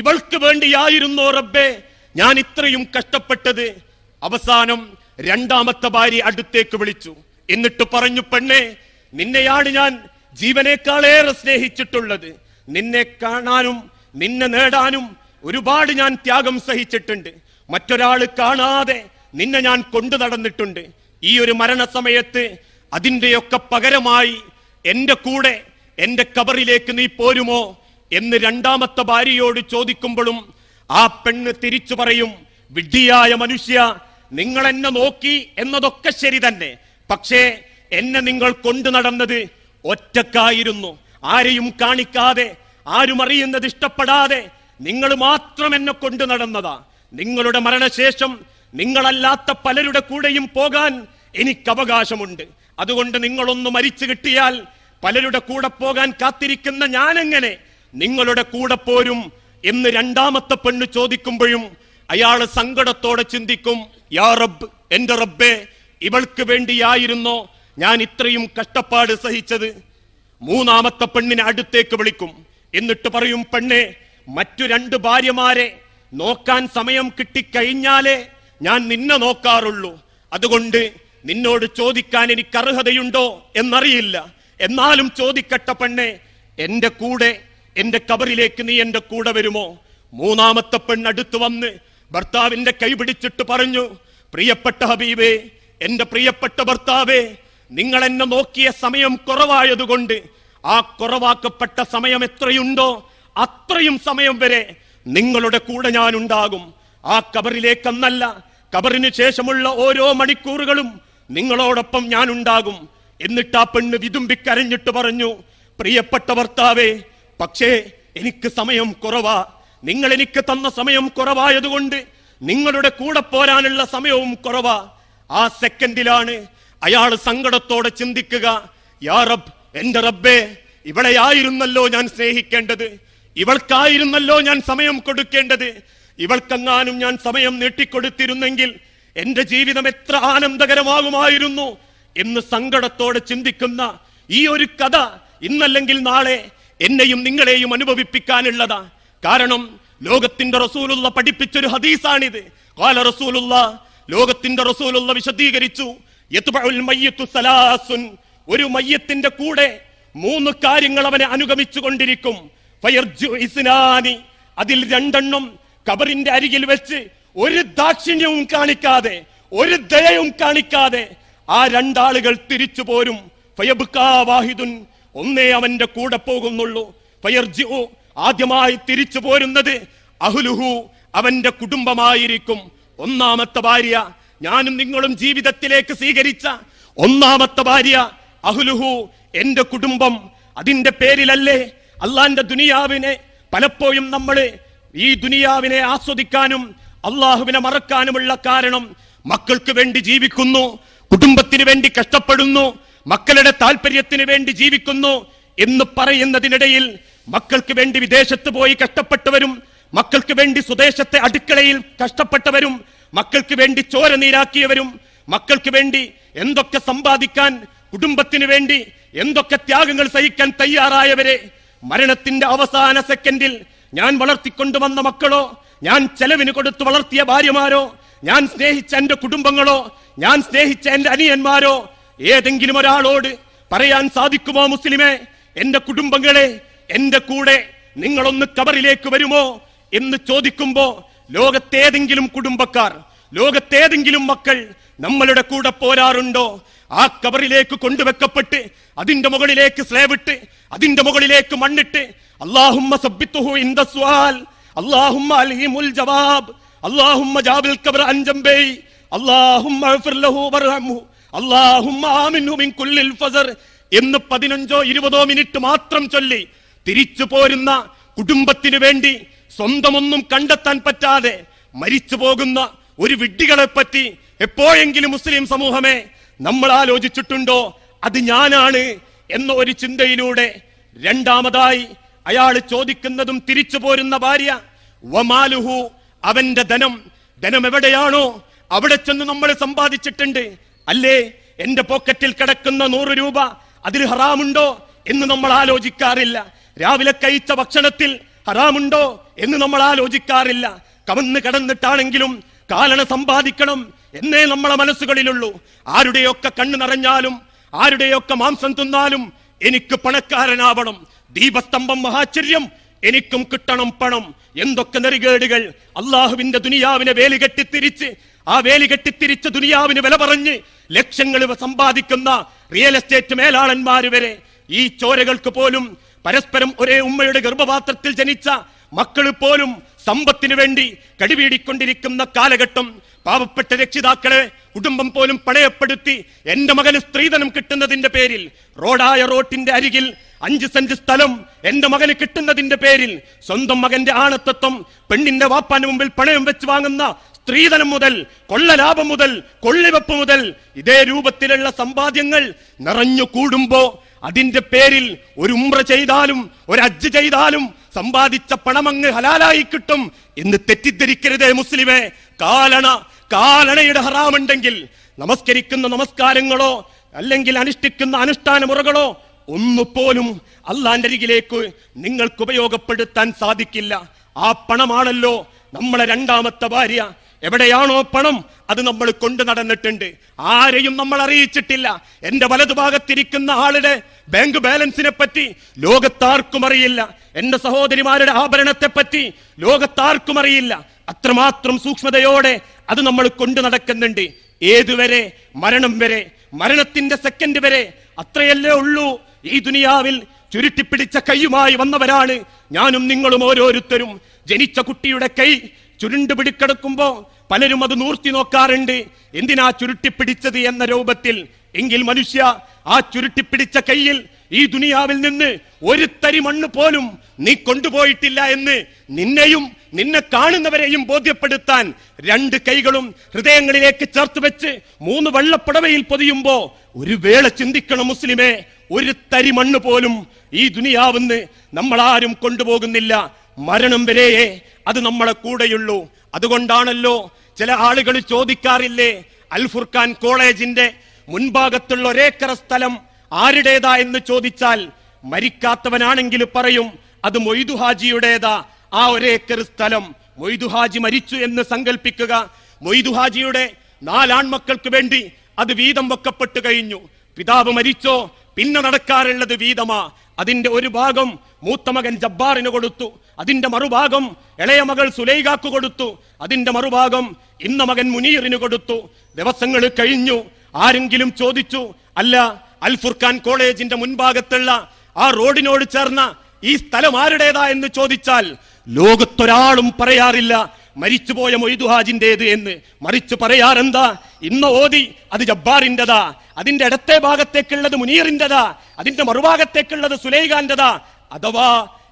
ഇവൾക്ക് വേണ്ടിയായിരുന്നോ റബ്ബേ ഞാൻ ഇത്രയും കഷ്ടപ്പെട്ടത് അവസാനം രണ്ടാമത്തെ ഭാര്യ അടുത്തേക്ക് വിളിച്ചു എന്നിട്ട് പറഞ്ഞു പെണ്ണേ നിന്നെയാണ് ഞാൻ ജീവനേക്കാളേറെ സ്നേഹിച്ചിട്ടുള്ളത് നിന്നെ കാണാനും നിന്നെ നേടാനും ഒരുപാട് ഞാൻ ത്യാഗം സഹിച്ചിട്ടുണ്ട് മറ്റൊരാൾ കാണാതെ നിന്നെ ഞാൻ കൊണ്ടു നടന്നിട്ടുണ്ട് ഈ ഒരു മരണസമയത്ത് അതിൻ്റെയൊക്കെ പകരമായി എൻ്റെ കൂടെ എൻ്റെ കബറിലേക്ക് നീ പോരുമോ എന്ന് രണ്ടാമത്തെ ഭാര്യയോട് ചോദിക്കുമ്പോഴും ആ പെണ്ണ് തിരിച്ചു പറയും വിഡ്ഢിയായ മനുഷ്യ നിങ്ങൾ എന്നെ നോക്കി എന്നതൊക്കെ ശരി തന്നെ പക്ഷേ എന്നെ നിങ്ങൾ കൊണ്ടു നടന്നത് ഒറ്റക്കായിരുന്നു ആരെയും കാണിക്കാതെ ആരും അറിയുന്നത് ഇഷ്ടപ്പെടാതെ നിങ്ങൾ മാത്രം എന്നെ കൊണ്ടു നടന്നതാ നിങ്ങളുടെ മരണശേഷം നിങ്ങളല്ലാത്ത പലരുടെ കൂടെയും പോകാൻ എനിക്ക് അവകാശമുണ്ട് അതുകൊണ്ട് നിങ്ങളൊന്ന് മരിച്ചു കിട്ടിയാൽ പലരുടെ കൂടെ പോകാൻ കാത്തിരിക്കുന്ന ഞാനെങ്ങനെ നിങ്ങളുടെ കൂടെ പോരും എന്ന് രണ്ടാമത്തെ പെണ്ണ് ചോദിക്കുമ്പോഴും അയാൾ സങ്കടത്തോടെ ചിന്തിക്കും യാ റബ് എന്റെ റബ്ബേ ഇവൾക്ക് വേണ്ടിയായിരുന്നോ ഞാൻ ഇത്രയും കഷ്ടപ്പാട് സഹിച്ചത് മൂന്നാമത്തെ പെണ്ണിനെ അടുത്തേക്ക് വിളിക്കും എന്നിട്ട് പറയും പെണ്ണെ മറ്റു രണ്ട് ഭാര്യമാരെ നോക്കാൻ സമയം കിട്ടിക്കഴിഞ്ഞാലേ ഞാൻ നിന്നെ നോക്കാറുള്ളൂ അതുകൊണ്ട് നിന്നോട് ചോദിക്കാൻ എനിക്ക് അർഹതയുണ്ടോ എന്നറിയില്ല എന്നാലും ചോദിക്കട്ട പെണ്ണെ എന്റെ കൂടെ എന്റെ കബറിലേക്ക് നീ എന്റെ കൂടെ വരുമോ മൂന്നാമത്തെ പെണ്ണ് അടുത്തു വന്ന് ഭർത്താവിന്റെ പിടിച്ചിട്ട് പറഞ്ഞു പ്രിയപ്പെട്ട ഹബീബേ എന്റെ പ്രിയപ്പെട്ട ഭർത്താവേ നിങ്ങൾ എന്നെ നോക്കിയ സമയം കുറവായതുകൊണ്ട് ആ കുറവാക്കപ്പെട്ട സമയം എത്രയുണ്ടോ അത്രയും സമയം വരെ നിങ്ങളുടെ കൂടെ ഞാൻ ഉണ്ടാകും ആ കബറിലേക്കെന്നല്ല കബറിന് ശേഷമുള്ള ഓരോ മണിക്കൂറുകളും നിങ്ങളോടൊപ്പം ഞാൻ ഉണ്ടാകും എന്നിട്ട് ആ പെണ്ണ് വിതുമ്പിക്കരഞ്ഞിട്ട് പറഞ്ഞു പ്രിയപ്പെട്ട ഭർത്താവേ പക്ഷേ എനിക്ക് സമയം കുറവാ നിങ്ങൾ എനിക്ക് തന്ന സമയം കുറവായതുകൊണ്ട് നിങ്ങളുടെ കൂടെ പോരാനുള്ള സമയവും കുറവാ ആ സെക്കൻഡിലാണ് അയാൾ സങ്കടത്തോടെ ചിന്തിക്കുക യാ റബ് എന്റെ റബ്ബേ ഇവളെയായിരുന്നല്ലോ ഞാൻ സ്നേഹിക്കേണ്ടത് ഇവൾക്കായിരുന്നല്ലോ ഞാൻ സമയം കൊടുക്കേണ്ടത് ഇവൾക്കെങ്ങാനും ഞാൻ സമയം നീട്ടിക്കൊടുത്തിരുന്നെങ്കിൽ എന്റെ ജീവിതം എത്ര ആനന്ദകരമാകുമായിരുന്നു എന്ന് സങ്കടത്തോടെ ചിന്തിക്കുന്ന ഈ ഒരു കഥ ഇന്നല്ലെങ്കിൽ നാളെ എന്നെയും നിങ്ങളെയും അനുഭവിപ്പിക്കാനുള്ളതാ കാരണം ലോകത്തിന്റെ റസൂലുള്ള പഠിപ്പിച്ചൊരു ഹദീസാണിത് കാല റസൂലുള്ള ലോകത്തിന്റെ റസൂലുള്ള വിശദീകരിച്ചു ഒരു മയ്യത്തിന്റെ കൂടെ മൂന്ന് കാര്യങ്ങൾ അവനെ അനുഗമിച്ചു കൊണ്ടിരിക്കും അതിൽ രണ്ടെണ്ണം കബറിന്റെ അരികിൽ വെച്ച് ഒരു ദാക്ഷിണ്യവും കാണിക്കാതെ ഒരു ദയയും കാണിക്കാതെ ആ രണ്ടാളുകൾ തിരിച്ചു പോരും ഫയബുക്കാവാഹിദുൻ ഒന്നേ അവന്റെ കൂടെ പോകുന്നുള്ളൂ ഫയർജിഉ ആദ്യമായി തിരിച്ചു പോരുന്നത് അഹുലുഹു അവന്റെ കുടുംബമായിരിക്കും ഒന്നാമത്തെ ഭാര്യ ഞാനും നിങ്ങളും ജീവിതത്തിലേക്ക് സ്വീകരിച്ച ഒന്നാമത്തെ ഭാര്യ അഹുലുഹു എന്റെ കുടുംബം അതിന്റെ പേരിലല്ലേ അള്ളാന്റെ ദുനിയാവിനെ പലപ്പോഴും നമ്മൾ ഈ ദുനിയാവിനെ ആസ്വദിക്കാനും അള്ളാഹുവിനെ മറക്കാനുമുള്ള കാരണം മക്കൾക്ക് വേണ്ടി ജീവിക്കുന്നു കുടുംബത്തിന് വേണ്ടി കഷ്ടപ്പെടുന്നു മക്കളുടെ താല്പര്യത്തിന് വേണ്ടി ജീവിക്കുന്നു എന്ന് പറയുന്നതിനിടയിൽ മക്കൾക്ക് വേണ്ടി വിദേശത്ത് പോയി കഷ്ടപ്പെട്ടവരും മക്കൾക്ക് വേണ്ടി സ്വദേശത്തെ അടുക്കളയിൽ കഷ്ടപ്പെട്ടവരും മക്കൾക്ക് വേണ്ടി ചോര നീരാക്കിയവരും മക്കൾക്ക് വേണ്ടി എന്തൊക്കെ സമ്പാദിക്കാൻ കുടുംബത്തിന് വേണ്ടി എന്തൊക്കെ ത്യാഗങ്ങൾ സഹിക്കാൻ തയ്യാറായവരെ മരണത്തിന്റെ അവസാന സെക്കൻഡിൽ ഞാൻ വളർത്തിക്കൊണ്ടുവന്ന മക്കളോ ഞാൻ ചെലവിന് കൊടുത്തു വളർത്തിയ ഭാര്യമാരോ ഞാൻ സ്നേഹിച്ച എന്റെ കുടുംബങ്ങളോ ഞാൻ സ്നേഹിച്ച എന്റെ അനിയന്മാരോ ഏതെങ്കിലും ഒരാളോട് പറയാൻ സാധിക്കുമോ മുസ്ലിമേ എന്റെ കുടുംബങ്ങളെ എന്റെ കൂടെ നിങ്ങളൊന്ന് കബറിലേക്ക് വരുമോ എന്ന് ചോദിക്കുമ്പോ ലോകത്തേതെങ്കിലും കുടുംബക്കാർ ലോകത്തേതെങ്കിലും മക്കൾ നമ്മളുടെ കൂടെ പോരാറുണ്ടോ ആ കബറിലേക്ക് കൊണ്ടുവെക്കപ്പെട്ട് അതിന്റെ മുകളിലേക്ക് സ്ലേവിട്ട് അതിന്റെ മുകളിലേക്ക് മണ്ണിട്ട് അള്ളാഹുമ്മ ഇൻ ദ ജവാബ് ലഹു മിൻ കുല്ലിൽ ഫസർ എന്ന് പതിനഞ്ചോ ഇരുപതോ മിനിറ്റ് മാത്രം ചൊല്ലി തിരിച്ചു പോരുന്ന കുടുംബത്തിനു വേണ്ടി സ്വന്തമൊന്നും കണ്ടെത്താൻ പറ്റാതെ മരിച്ചു പോകുന്ന ഒരു വിഡ്ഢികളെപ്പറ്റി പറ്റി എപ്പോഴെങ്കിലും മുസ്ലിം സമൂഹമേ നമ്മൾ ആലോചിച്ചിട്ടുണ്ടോ അത് ഞാനാണ് എന്ന ഒരു ചിന്തയിലൂടെ രണ്ടാമതായി അയാൾ ചോദിക്കുന്നതും തിരിച്ചു പോരുന്ന ഭാര്യ വമാലുഹു അവന്റെ ധനം ധനം എവിടെയാണോ അവിടെ ചെന്ന് നമ്മൾ സമ്പാദിച്ചിട്ടുണ്ട് അല്ലേ എന്റെ പോക്കറ്റിൽ കിടക്കുന്ന നൂറ് രൂപ അതിൽ ഹറാമുണ്ടോ എന്ന് നമ്മൾ ആലോചിക്കാറില്ല രാവിലെ കഴിച്ച ഭക്ഷണത്തിൽ ഹറാമുണ്ടോ എന്ന് നമ്മൾ ആലോചിക്കാറില്ല കമന്ന് കിടന്നിട്ടാണെങ്കിലും കാലണ സമ്പാദിക്കണം എന്നേ നമ്മളെ മനസ്സുകളിലുള്ളൂ ആരുടെയൊക്കെ കണ്ണു നിറഞ്ഞാലും ആരുടെയൊക്കെ മാംസം തിന്നാലും എനിക്ക് പണക്കാരനാവണം ദീപസ്തംഭം മഹാചര്യം എനിക്കും കിട്ടണം പണം എന്തൊക്കെ നെറികേടുകൾ അള്ളാഹുവിന്റെ ദുനിയാവിനെ വേലി കെട്ടിത്തിരിച്ച് ആ വേലി കെട്ടിത്തിരിച്ച് ദുനിയാവിന് വില പറഞ്ഞ് ലക്ഷങ്ങൾ സമ്പാദിക്കുന്ന റിയൽ എസ്റ്റേറ്റ് മേലാളന്മാര് വരെ ഈ ചോരകൾക്ക് പോലും പരസ്പരം ഒരേ ഉമ്മയുടെ ഗർഭപാത്രത്തിൽ ജനിച്ച മക്കൾ പോലും സമ്പത്തിനു വേണ്ടി കടിവീടിക്കൊണ്ടിരിക്കുന്ന കാലഘട്ടം പാവപ്പെട്ട രക്ഷിതാക്കളെ കുടുംബം പോലും പണയപ്പെടുത്തി എന്റെ മകന് സ്ത്രീധനം കിട്ടുന്നതിന്റെ പേരിൽ റോഡായ റോട്ടിന്റെ അരികിൽ അഞ്ച് സെന്റ് സ്ഥലം എന്റെ മകന് കിട്ടുന്നതിന്റെ പേരിൽ സ്വന്തം മകന്റെ ആണത്തത്വം പെണ്ണിന്റെ വാപ്പാന് മുമ്പിൽ പണയം വെച്ച് വാങ്ങുന്ന സ്ത്രീധനം മുതൽ കൊള്ളലാഭം മുതൽ കൊള്ളിവെപ്പ് മുതൽ ഇതേ രൂപത്തിലുള്ള സമ്പാദ്യങ്ങൾ നിറഞ്ഞു കൂടുമ്പോ അതിന്റെ പേരിൽ ഒരു ഉമ്ര ചെയ്താലും ഒരു അജ്ജ് ചെയ്താലും സമ്പാദിച്ച അങ്ങ് ഹലാലായി കിട്ടും എന്ന് തെറ്റിദ്ധരിക്കരുതേ മുസ്ലിമേ കാലണ കാലണയുടെ ഹറാമുണ്ടെങ്കിൽ നമസ്കരിക്കുന്ന നമസ്കാരങ്ങളോ അല്ലെങ്കിൽ അനുഷ്ഠിക്കുന്ന അനുഷ്ഠാന മുറകളോ ഒന്നുപോലും അള്ളാന്റെ അരികിലേക്ക് നിങ്ങൾക്ക് ഉപയോഗപ്പെടുത്താൻ സാധിക്കില്ല ആ പണമാണല്ലോ നമ്മളെ രണ്ടാമത്തെ ഭാര്യ എവിടെയാണോ പണം അത് നമ്മൾ കൊണ്ടു നടന്നിട്ടുണ്ട് ആരെയും നമ്മൾ അറിയിച്ചിട്ടില്ല എന്റെ വലതുഭാഗത്തിരിക്കുന്ന ആളുടെ ബാങ്ക് ബാലൻസിനെ പറ്റി ലോകത്താർക്കും അറിയില്ല എന്റെ സഹോദരിമാരുടെ ആഭരണത്തെ പറ്റി ലോകത്താർക്കും അറിയില്ല അത്രമാത്രം സൂക്ഷ്മതയോടെ അത് നമ്മൾ കൊണ്ടു നടക്കുന്നുണ്ട് ഏതുവരെ മരണം വരെ മരണത്തിന്റെ സെക്കൻഡ് വരെ അത്രയല്ലേ ഉള്ളൂ ഈ ദുനിയാവിൽ ചുരുട്ടിപ്പിടിച്ച കൈയുമായി വന്നവരാണ് ഞാനും നിങ്ങളും ഓരോരുത്തരും ജനിച്ച കുട്ടിയുടെ കൈ ചുരുണ്ടുപിടിക്കെടുക്കുമ്പോൾ പലരും അത് നൂർത്തി നോക്കാറുണ്ട് എന്തിനാ ചുരുട്ടിപ്പിടിച്ചത് എന്ന രൂപത്തിൽ എങ്കിൽ മനുഷ്യ ആ ചുരുട്ടിപ്പിടിച്ച കയ്യിൽ ഈ ദുനിയാവിൽ നിന്ന് ഒരു തരി മണ്ണ് പോലും നീ കൊണ്ടുപോയിട്ടില്ല എന്ന് നിന്നെയും നിന്നെ കാണുന്നവരെയും ബോധ്യപ്പെടുത്താൻ രണ്ട് കൈകളും ഹൃദയങ്ങളിലേക്ക് ചേർത്ത് വെച്ച് മൂന്ന് വെള്ളപ്പടവയിൽ പൊതിയുമ്പോ ഒരു വേള ചിന്തിക്കണം മുസ്ലിമേ ഒരു തരി മണ്ണ് പോലും ഈ ദുനിയാവുന്ന് നമ്മളാരും കൊണ്ടുപോകുന്നില്ല മരണം വരെയേ അത് നമ്മളെ കൂടെയുള്ളൂ അതുകൊണ്ടാണല്ലോ ചില ആളുകൾ ചോദിക്കാറില്ലേ അൽ ഫുർഖാൻ കോളേജിന്റെ മുൻഭാഗത്തുള്ള ഒരേക്കറ സ്ഥലം ആരുടേതാ എന്ന് ചോദിച്ചാൽ മരിക്കാത്തവനാണെങ്കിൽ പറയും അത് മൊയ്തു ഹാജിയുടേതാ ആ ഒരേക്കർ സ്ഥലം മൊയ്തു ഹാജി മരിച്ചു എന്ന് സങ്കല്പിക്കുക മൊയ്തു ഹാജിയുടെ നാലാൺമക്കൾക്ക് വേണ്ടി അത് വീതം വെക്കപ്പെട്ടു കഴിഞ്ഞു പിതാവ് മരിച്ചോ പിന്നെ നടക്കാറുള്ളത് വീതമാ അതിന്റെ ഒരു ഭാഗം മൂത്ത മകൻ ജബ്ബാറിന് കൊടുത്തു അതിന്റെ മറുഭാഗം ഇളയ മകൾ സുലൈഖാക്ക് കൊടുത്തു അതിന്റെ മറുഭാഗം ഇന്ന മകൻ മുനീറിന് കൊടുത്തു ദിവസങ്ങൾ കഴിഞ്ഞു ആരെങ്കിലും ചോദിച്ചു അല്ല അൽ ഫുർഖാൻ കോളേജിന്റെ മുൻഭാഗത്തുള്ള ആ റോഡിനോട് ചേർന്ന ഈ സ്ഥലം ആരുടേതാ എന്ന് ചോദിച്ചാൽ ലോകത്തൊരാളും പറയാറില്ല മരിച്ചുപോയ മൊയ്തു എന്ന് മറിച്ച് പറയാറെന്താ ഇന്ന് ഓതി അത് ജബ്ബാറിൻ്റെതാ അതിന്റെ ഇടത്തെ ഭാഗത്തേക്കുള്ളത് മുനീറിൻ്റെതാ അതിന്റെ മറുഭാഗത്തേക്കുള്ളത് സുലൈഖാൻ്റെതാ അഥവാ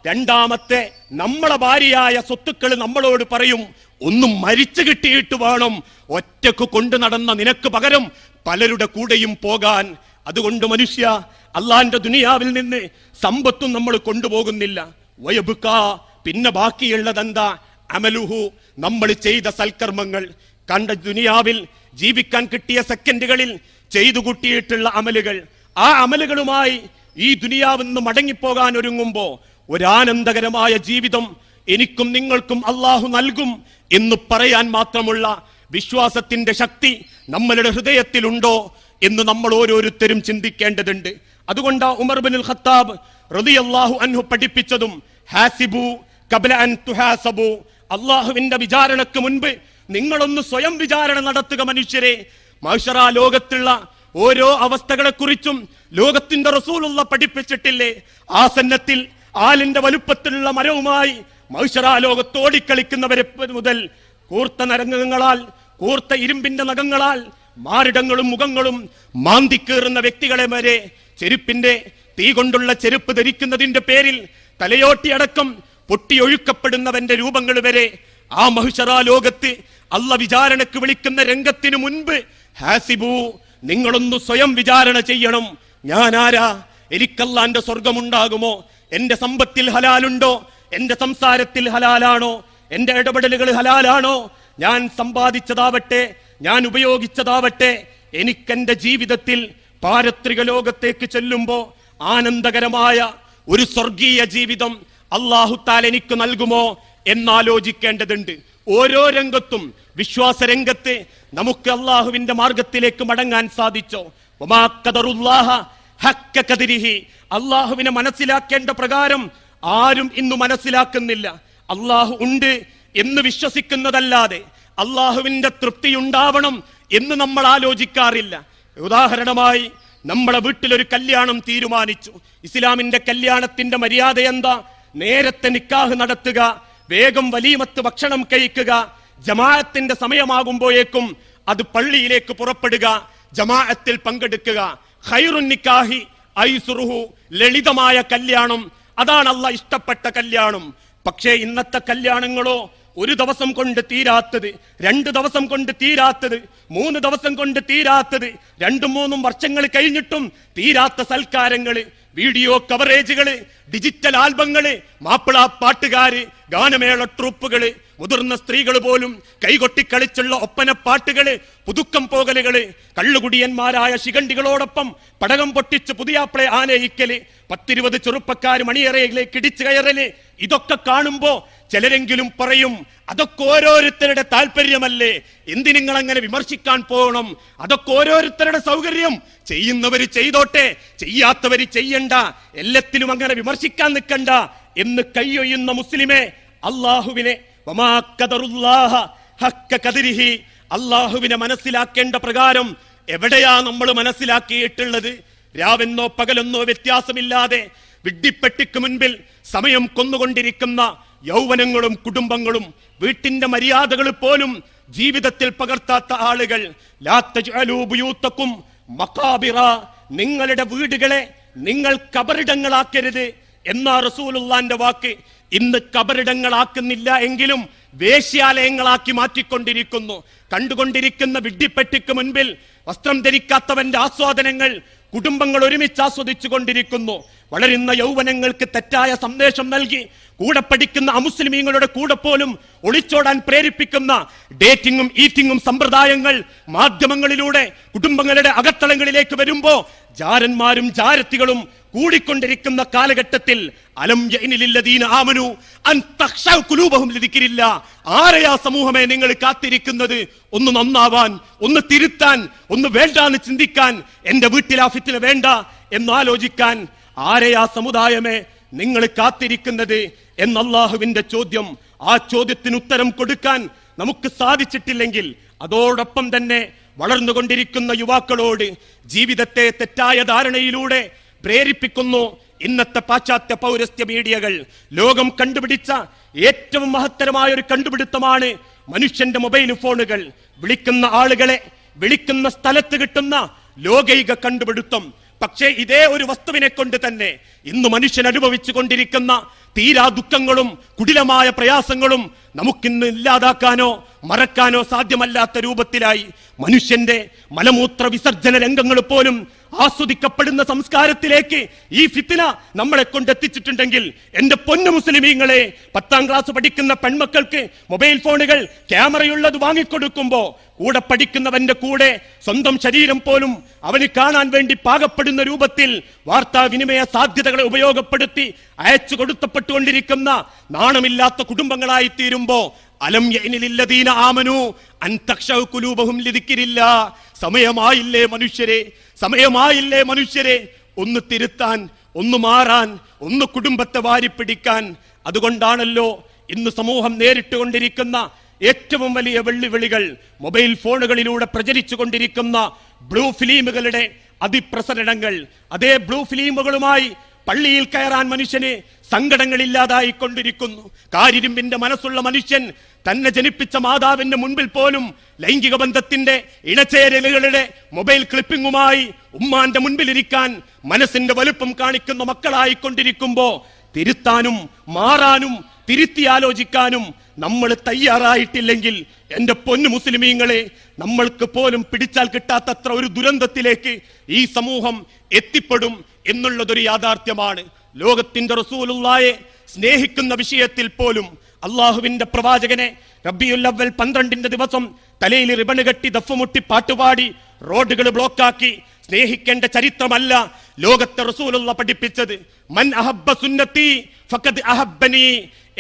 രണ്ടാമത്തെ നമ്മളെ ഭാര്യയായ സ്വത്തുക്കൾ നമ്മളോട് പറയും ഒന്നും മരിച്ചു കിട്ടിയിട്ട് വേണം ഒറ്റക്ക് കൊണ്ടു നടന്ന നിനക്ക് പകരം പലരുടെ കൂടെയും പോകാൻ അതുകൊണ്ട് മനുഷ്യ അള്ളാന്റെ ദുനിയാവിൽ നിന്ന് സമ്പത്തും നമ്മൾ കൊണ്ടുപോകുന്നില്ല വയബുക്ക പിന്നെ ബാക്കിയുള്ളതെന്താ അമലുഹു നമ്മൾ ചെയ്ത സൽക്കർമ്മങ്ങൾ കണ്ട ദുനിയാവിൽ ജീവിക്കാൻ കിട്ടിയ സെക്കൻഡുകളിൽ ചെയ്തു കൂട്ടിയിട്ടുള്ള അമലുകൾ ആ അമലുകളുമായി ഈ ദുനിയാവിൽ നിന്ന് മടങ്ങിപ്പോകാൻ ഒരുങ്ങുമ്പോ ഒരാനന്ദകരമായ ജീവിതം എനിക്കും നിങ്ങൾക്കും അള്ളാഹു നൽകും എന്ന് പറയാൻ മാത്രമുള്ള വിശ്വാസത്തിന്റെ ശക്തി നമ്മളുടെ ഹൃദയത്തിലുണ്ടോ എന്ന് നമ്മൾ ഓരോരുത്തരും ചിന്തിക്കേണ്ടതുണ്ട് അതുകൊണ്ട് ഉമർ ബിൻ ഖത്താബ് റതിയല്ലാഹു അൻഹു പഠിപ്പിച്ചതും ഹാസിബു കബല അൻ തുഹാസബു അള്ളാഹുവിന്റെ വിചാരണക്ക് മുൻപ് നിങ്ങളൊന്ന് സ്വയം വിചാരണ നടത്തുക മനുഷ്യരെ മഹുഷറ ലോകത്തുള്ള ഓരോ അവസ്ഥകളെക്കുറിച്ചും ലോകത്തിന്റെ റസൂലുള്ള പഠിപ്പിച്ചിട്ടില്ലേ ആസന്നത്തിൽ ആലിന്റെ വലുപ്പത്തിലുള്ള മരവുമായി മഹുഷറ ലോകത്ത് ഓടിക്കളിക്കുന്നവരെ മുതൽ കൂർത്ത നരങ്ങങ്ങളാൽ കൂർത്ത ഇരുമ്പിന്റെ നഖങ്ങളാൽ മാരിടങ്ങളും മുഖങ്ങളും മാന്തിക്കേറുന്ന വ്യക്തികളെ വരെ ചെരുപ്പിന്റെ തീ കൊണ്ടുള്ള ചെരുപ്പ് ധരിക്കുന്നതിന്റെ പേരിൽ തലയോട്ടിയടക്കം പൊട്ടിയൊഴുക്കപ്പെടുന്നവന്റെ രൂപങ്ങൾ വരെ ആ മഹുഷറാ ലോകത്ത് അള്ള വിചാരണക്ക് വിളിക്കുന്ന രംഗത്തിനു മുൻപ് ഹാസിബു നിങ്ങളൊന്ന് സ്വയം വിചാരണ ചെയ്യണം ഞാൻ ആരാ എന്റെ സ്വർഗമുണ്ടാകുമോ എന്റെ സമ്പത്തിൽ ഹലാലുണ്ടോ എന്റെ സംസാരത്തിൽ ഹലാലാണോ എന്റെ ഇടപെടലുകൾ ഹലാലാണോ ഞാൻ സമ്പാദിച്ചതാവട്ടെ ഞാൻ ഉപയോഗിച്ചതാവട്ടെ എനിക്കെന്റെ ജീവിതത്തിൽ പാരത്രിക ലോകത്തേക്ക് ചെല്ലുമ്പോൾ ആനന്ദകരമായ ഒരു സ്വർഗീയ ജീവിതം അള്ളാഹുത്താൽ എനിക്ക് നൽകുമോ എന്നാലോചിക്കേണ്ടതുണ്ട് ഓരോ രംഗത്തും വിശ്വാസ രംഗത്ത് നമുക്ക് അള്ളാഹുവിന്റെ മാർഗത്തിലേക്ക് മടങ്ങാൻ സാധിച്ചോ അള്ളാഹുവിനെ മനസ്സിലാക്കേണ്ട പ്രകാരം ആരും ഇന്ന് മനസ്സിലാക്കുന്നില്ല അള്ളാഹു ഉണ്ട് എന്ന് വിശ്വസിക്കുന്നതല്ലാതെ അള്ളാഹുവിന്റെ തൃപ്തി ഉണ്ടാവണം എന്ന് നമ്മൾ ആലോചിക്കാറില്ല ഉദാഹരണമായി നമ്മളെ വീട്ടിലൊരു കല്യാണം തീരുമാനിച്ചു ഇസ്ലാമിന്റെ കല്യാണത്തിന്റെ മര്യാദ എന്താ നേരത്തെ നിക്കാഹ് നടത്തുക വേഗം വലീമത്ത് ഭക്ഷണം കഴിക്കുക ജമാഅത്തിന്റെ സമയമാകുമ്പോഴേക്കും അത് പള്ളിയിലേക്ക് പുറപ്പെടുക ജമാഅത്തിൽ പങ്കെടുക്കുക നിക്കാഹി ഐസുറുഹു ലളിതമായ കല്യാണം അതാണ് അല്ല ഇഷ്ടപ്പെട്ട കല്യാണം പക്ഷേ ഇന്നത്തെ കല്യാണങ്ങളോ ഒരു ദിവസം കൊണ്ട് തീരാത്തത് രണ്ട് ദിവസം കൊണ്ട് തീരാത്തത് മൂന്ന് ദിവസം കൊണ്ട് തീരാത്തത് രണ്ടും മൂന്നും വർഷങ്ങൾ കഴിഞ്ഞിട്ടും തീരാത്ത സൽക്കാരങ്ങള് വീഡിയോ കവറേജുകള് ഡിജിറ്റൽ ആൽബങ്ങള് മാപ്പിള പാട്ടുകാര് ഗാനമേള ട്രൂപ്പുകള് മുതിർന്ന സ്ത്രീകൾ പോലും കൈകൊട്ടിക്കളിച്ചുള്ള ഒപ്പന പുതുക്കം പോകലുകള് കള്ളുകുടിയന്മാരായ ശിഖണ്ഡികളോടൊപ്പം പടകം പൊട്ടിച്ച് പുതിയാപ്പിളെ ആനയിക്കല് പത്തിരുപത് ചെറുപ്പക്കാർ മണിയറയിലേക്ക് ഇടിച്ചു കയറല് ഇതൊക്കെ കാണുമ്പോ ചിലരെങ്കിലും പറയും അതൊക്കെ ഓരോരുത്തരുടെ താല്പര്യമല്ലേ എന്തി നിങ്ങൾ അങ്ങനെ വിമർശിക്കാൻ പോകണം അതൊക്കെ ഓരോരുത്തരുടെ സൗകര്യം ചെയ്യുന്നവര് ചെയ്തോട്ടെ ചെയ്യാത്തവര് ചെയ്യണ്ട എല്ലാത്തിലും അങ്ങനെ വിമർശിക്കാൻ നിൽക്കണ്ട എന്ന് കൈയൊയ്യുന്ന മുസ്ലിമെ അള്ളാഹുവിനെ അള്ളാഹുവിനെ മനസ്സിലാക്കേണ്ട പ്രകാരം എവിടെയാ നമ്മൾ മനസ്സിലാക്കിയിട്ടുള്ളത് രാവെന്നോ പകലെന്നോ വ്യത്യാസമില്ലാതെ വിഡ്ഢിപ്പെട്ടിക്ക് മുൻപിൽ സമയം കൊന്നുകൊണ്ടിരിക്കുന്ന യൗവനങ്ങളും കുടുംബങ്ങളും വീട്ടിന്റെ മര്യാദകൾ പോലും ജീവിതത്തിൽ പകർത്താത്ത ആളുകൾ നിങ്ങളുടെ വീടുകളെ നിങ്ങൾ കബറിടങ്ങളാക്കരുത് എന്നാ റസൂലുള്ളാന്റെ വാക്ക് ഇന്ന് കബറിടങ്ങളാക്കുന്നില്ല എങ്കിലും വേശ്യാലയങ്ങളാക്കി മാറ്റിക്കൊണ്ടിരിക്കുന്നു കണ്ടുകൊണ്ടിരിക്കുന്ന വിഡ്ഢിപ്പെട്ടിക്ക് മുൻപിൽ വസ്ത്രം ധരിക്കാത്തവന്റെ ആസ്വാദനങ്ങൾ കുടുംബങ്ങൾ ഒരുമിച്ച് ആസ്വദിച്ചു കൊണ്ടിരിക്കുന്നു വളരുന്ന യൗവനങ്ങൾക്ക് തെറ്റായ സന്ദേശം നൽകി കൂടെ പഠിക്കുന്ന അമുസ്ലിമീങ്ങളുടെ കൂടെ പോലും ഒളിച്ചോടാൻ പ്രേരിപ്പിക്കുന്ന ഡേറ്റിംഗും ഈറ്റിംഗും സമ്പ്രദായങ്ങൾ മാധ്യമങ്ങളിലൂടെ കുടുംബങ്ങളുടെ അകത്തളങ്ങളിലേക്ക് വരുമ്പോൾ ജാരന്മാരും ജാരത്തികളും കൂടിക്കൊണ്ടിരിക്കുന്ന കാലഘട്ടത്തിൽ ആരെയാ സമൂഹമേ നിങ്ങൾ കാത്തിരിക്കുന്നത് ഒന്ന് നന്നാവാൻ ഒന്ന് തിരുത്താൻ ഒന്ന് എന്ന് ചിന്തിക്കാൻ എന്റെ വീട്ടിൽ ആ വേണ്ട എന്നാലോചിക്കാൻ ആരെയാ സമുദായമേ നിങ്ങൾ കാത്തിരിക്കുന്നത് എന്നല്ലാഹുവിന്റെ ചോദ്യം ആ ചോദ്യത്തിന് ഉത്തരം കൊടുക്കാൻ നമുക്ക് സാധിച്ചിട്ടില്ലെങ്കിൽ അതോടൊപ്പം തന്നെ വളർന്നുകൊണ്ടിരിക്കുന്ന യുവാക്കളോട് ജീവിതത്തെ തെറ്റായ ധാരണയിലൂടെ പ്രേരിപ്പിക്കുന്നു ഇന്നത്തെ പാശ്ചാത്യ പൗരസ്ത്യ മീഡിയകൾ ലോകം കണ്ടുപിടിച്ച ഏറ്റവും മഹത്തരമായ ഒരു കണ്ടുപിടുത്തമാണ് മനുഷ്യന്റെ മൊബൈൽ ഫോണുകൾ വിളിക്കുന്ന ആളുകളെ വിളിക്കുന്ന സ്ഥലത്ത് കിട്ടുന്ന ലോകൈക കണ്ടുപിടുത്തം പക്ഷേ ഇതേ ഒരു വസ്തുവിനെ കൊണ്ട് തന്നെ ഇന്ന് മനുഷ്യൻ അനുഭവിച്ചു കൊണ്ടിരിക്കുന്ന തീരാ ദുഃഖങ്ങളും കുടിലമായ പ്രയാസങ്ങളും നമുക്കിന്ന് ഇല്ലാതാക്കാനോ മറക്കാനോ സാധ്യമല്ലാത്ത രൂപത്തിലായി മനുഷ്യന്റെ മലമൂത്ര വിസർജന രംഗങ്ങൾ പോലും ആസ്വദിക്കപ്പെടുന്ന സംസ്കാരത്തിലേക്ക് ഈ ഫിത്തിന നമ്മളെ കൊണ്ടെത്തിച്ചിട്ടുണ്ടെങ്കിൽ എന്റെ പൊന്നു മുസ്ലിമീങ്ങളെ പത്താം ക്ലാസ് പഠിക്കുന്ന പെൺമക്കൾക്ക് മൊബൈൽ ഫോണുകൾ ക്യാമറയുള്ളത് വാങ്ങിക്കൊടുക്കുമ്പോ കൂടെ പഠിക്കുന്നവന്റെ കൂടെ സ്വന്തം ശരീരം പോലും അവന് കാണാൻ വേണ്ടി പാകപ്പെടുന്ന രൂപത്തിൽ വാർത്താവിനിമയ സാധ്യതകളെ ഉപയോഗപ്പെടുത്തി അയച്ചു കൊടുത്തപ്പെട്ടുകൊണ്ടിരിക്കുന്ന നാണമില്ലാത്ത കുടുംബങ്ങളായി തീരുമ്പോൾ അലം ആമനു അൻതക്ഷുലൂബഹും സമയമായില്ലേ മനുഷ്യരെ സമയമായില്ലേ മനുഷ്യരെ ഒന്ന് തിരുത്താൻ ഒന്ന് മാറാൻ ഒന്ന് കുടുംബത്തെ വാരിപ്പിടിക്കാൻ അതുകൊണ്ടാണല്ലോ ഇന്ന് സമൂഹം നേരിട്ടുകൊണ്ടിരിക്കുന്ന ഏറ്റവും വലിയ വെള്ളിവിളികൾ മൊബൈൽ ഫോണുകളിലൂടെ പ്രചരിച്ചു കൊണ്ടിരിക്കുന്ന ബ്ലൂ ഫിലിമുകളുടെ അതിപ്രസരണങ്ങൾ അതേ ബ്ലൂ ഫിലിമുകളുമായി പള്ളിയിൽ കയറാൻ മനുഷ്യന് സങ്കടങ്ങളില്ലാതായിക്കൊണ്ടിരിക്കുന്നു കാരിരുമ്പിന്റെ മനസ്സുള്ള മനുഷ്യൻ തന്നെ ജനിപ്പിച്ച മാതാവിന്റെ മുൻപിൽ പോലും ലൈംഗിക ബന്ധത്തിന്റെ ഇണചേരലുകളുടെ മൊബൈൽ ക്ലിപ്പിംഗുമായി ഉമ്മാന്റെ മുൻപിലിരിക്കാൻ മനസ്സിന്റെ വലുപ്പം കാണിക്കുന്ന മക്കളായി തിരുത്താനും മാറാനും തിരുത്തി ആലോചിക്കാനും നമ്മൾ തയ്യാറായിട്ടില്ലെങ്കിൽ എൻ്റെ പൊന്നു മുസ്ലിമീങ്ങളെ നമ്മൾക്ക് പോലും പിടിച്ചാൽ കിട്ടാത്തത്ര ഒരു ദുരന്തത്തിലേക്ക് ഈ സമൂഹം എത്തിപ്പെടും എന്നുള്ളതൊരു യാഥാർത്ഥ്യമാണ് ലോകത്തിന്റെ റസൂലുള്ളായെ സ്നേഹിക്കുന്ന വിഷയത്തിൽ പോലും അള്ളാഹുവിന്റെ പ്രവാചകനെ റബ്ബിയുല്ലവൽ അവൽ പന്ത്രണ്ടിന്റെ ദിവസം തലയിൽ റിബണ് കെട്ടി ദഫുമുട്ടി പാട്ടുപാടി റോഡുകൾ ബ്ലോക്കാക്കി സ്നേഹിക്കേണ്ട ചരിത്രമല്ല ലോകത്തെ റസൂലുള്ള പഠിപ്പിച്ചത് മൻ അഹബ്ബ സുന്നത്തി ഫഖദ് അഹബ്ബനി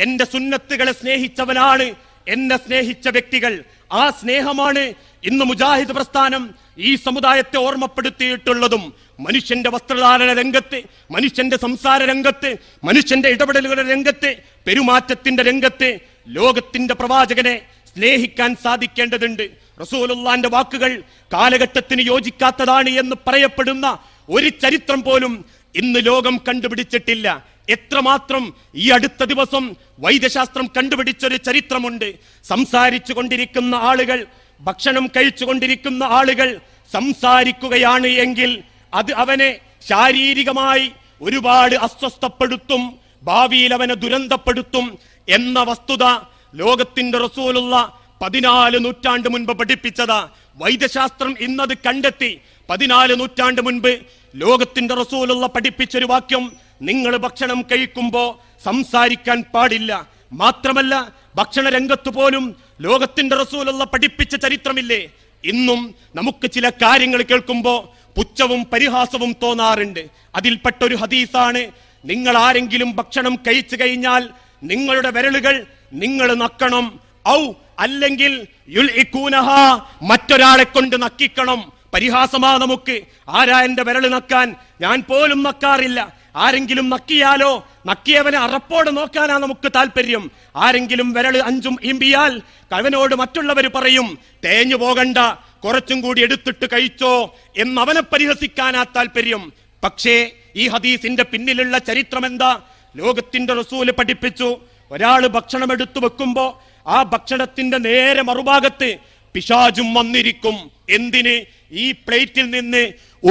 എന്റെ സുന്നത്തുകളെ സ്നേഹിച്ചവനാണ് എന്നെ സ്നേഹിച്ച വ്യക്തികൾ ആ സ്നേഹമാണ് ഇന്ന് മുജാഹിദ് പ്രസ്ഥാനം ഈ സമുദായത്തെ ഓർമ്മപ്പെടുത്തിയിട്ടുള്ളതും മനുഷ്യന്റെ വസ്ത്രധാരണ രംഗത്ത് മനുഷ്യന്റെ സംസാര രംഗത്ത് മനുഷ്യന്റെ ഇടപെടലുകളുടെ രംഗത്ത് പെരുമാറ്റത്തിന്റെ രംഗത്ത് ലോകത്തിന്റെ പ്രവാചകനെ സ്നേഹിക്കാൻ സാധിക്കേണ്ടതുണ്ട് റസൂലുള്ളാന്റെ വാക്കുകൾ കാലഘട്ടത്തിന് യോജിക്കാത്തതാണ് എന്ന് പറയപ്പെടുന്ന ഒരു ചരിത്രം പോലും ഇന്ന് ലോകം കണ്ടുപിടിച്ചിട്ടില്ല എത്രമാത്രം ഈ അടുത്ത ദിവസം വൈദ്യശാസ്ത്രം കണ്ടുപിടിച്ചൊരു ചരിത്രമുണ്ട് സംസാരിച്ചു കൊണ്ടിരിക്കുന്ന ആളുകൾ ഭക്ഷണം കഴിച്ചുകൊണ്ടിരിക്കുന്ന ആളുകൾ സംസാരിക്കുകയാണ് എങ്കിൽ അത് അവനെ ശാരീരികമായി ഒരുപാട് അസ്വസ്ഥപ്പെടുത്തും ഭാവിയിൽ അവനെ ദുരന്തപ്പെടുത്തും എന്ന വസ്തുത ലോകത്തിന്റെ റസൂലുള്ള പതിനാല് നൂറ്റാണ്ട് മുൻപ് പഠിപ്പിച്ചതാ വൈദ്യശാസ്ത്രം ഇന്നത് കണ്ടെത്തി പതിനാല് നൂറ്റാണ്ട് മുൻപ് ലോകത്തിന്റെ റസൂലുള്ള പഠിപ്പിച്ചൊരു വാക്യം നിങ്ങൾ ഭക്ഷണം കഴിക്കുമ്പോൾ സംസാരിക്കാൻ പാടില്ല മാത്രമല്ല ഭക്ഷണ രംഗത്ത് പോലും ലോകത്തിന്റെ റസൂലുള്ള പഠിപ്പിച്ച ചരിത്രമില്ലേ ഇന്നും നമുക്ക് ചില കാര്യങ്ങൾ കേൾക്കുമ്പോൾ പുച്ഛവും പരിഹാസവും തോന്നാറുണ്ട് അതിൽപ്പെട്ടൊരു ഹദീസാണ് നിങ്ങൾ ആരെങ്കിലും ഭക്ഷണം കഴിച്ചു കഴിഞ്ഞാൽ നിങ്ങളുടെ വിരലുകൾ നിങ്ങൾ നക്കണം ഔ അല്ലെങ്കിൽ മറ്റൊരാളെ കൊണ്ട് നക്കിക്കണം പരിഹാസമാ നമുക്ക് ആരാ എന്റെ വിരൽ നക്കാൻ ഞാൻ പോലും നക്കാറില്ല ആരെങ്കിലും നക്കിയാലോ നക്കിയവനെ അറപ്പോട് നോക്കാനാ നമുക്ക് താല്പര്യം ആരെങ്കിലും വിരൽ അഞ്ചും ഇമ്പിയാൽ കവനോട് മറ്റുള്ളവർ പറയും തേഞ്ഞു പോകണ്ട കുറച്ചും കൂടി എടുത്തിട്ട് കഴിച്ചോ എന്ന് അവനെ പരിഹസിക്കാനാ താല്പര്യം പക്ഷേ ഈ ഹദീസിന്റെ പിന്നിലുള്ള ചരിത്രം എന്താ ലോകത്തിന്റെ റസൂല് പഠിപ്പിച്ചു ഒരാൾ ഭക്ഷണം എടുത്തു വെക്കുമ്പോ ആ ഭക്ഷണത്തിന്റെ നേരെ മറുഭാഗത്ത് പിശാചും വന്നിരിക്കും എന്തിന് ഈ പ്ലേറ്റിൽ നിന്ന്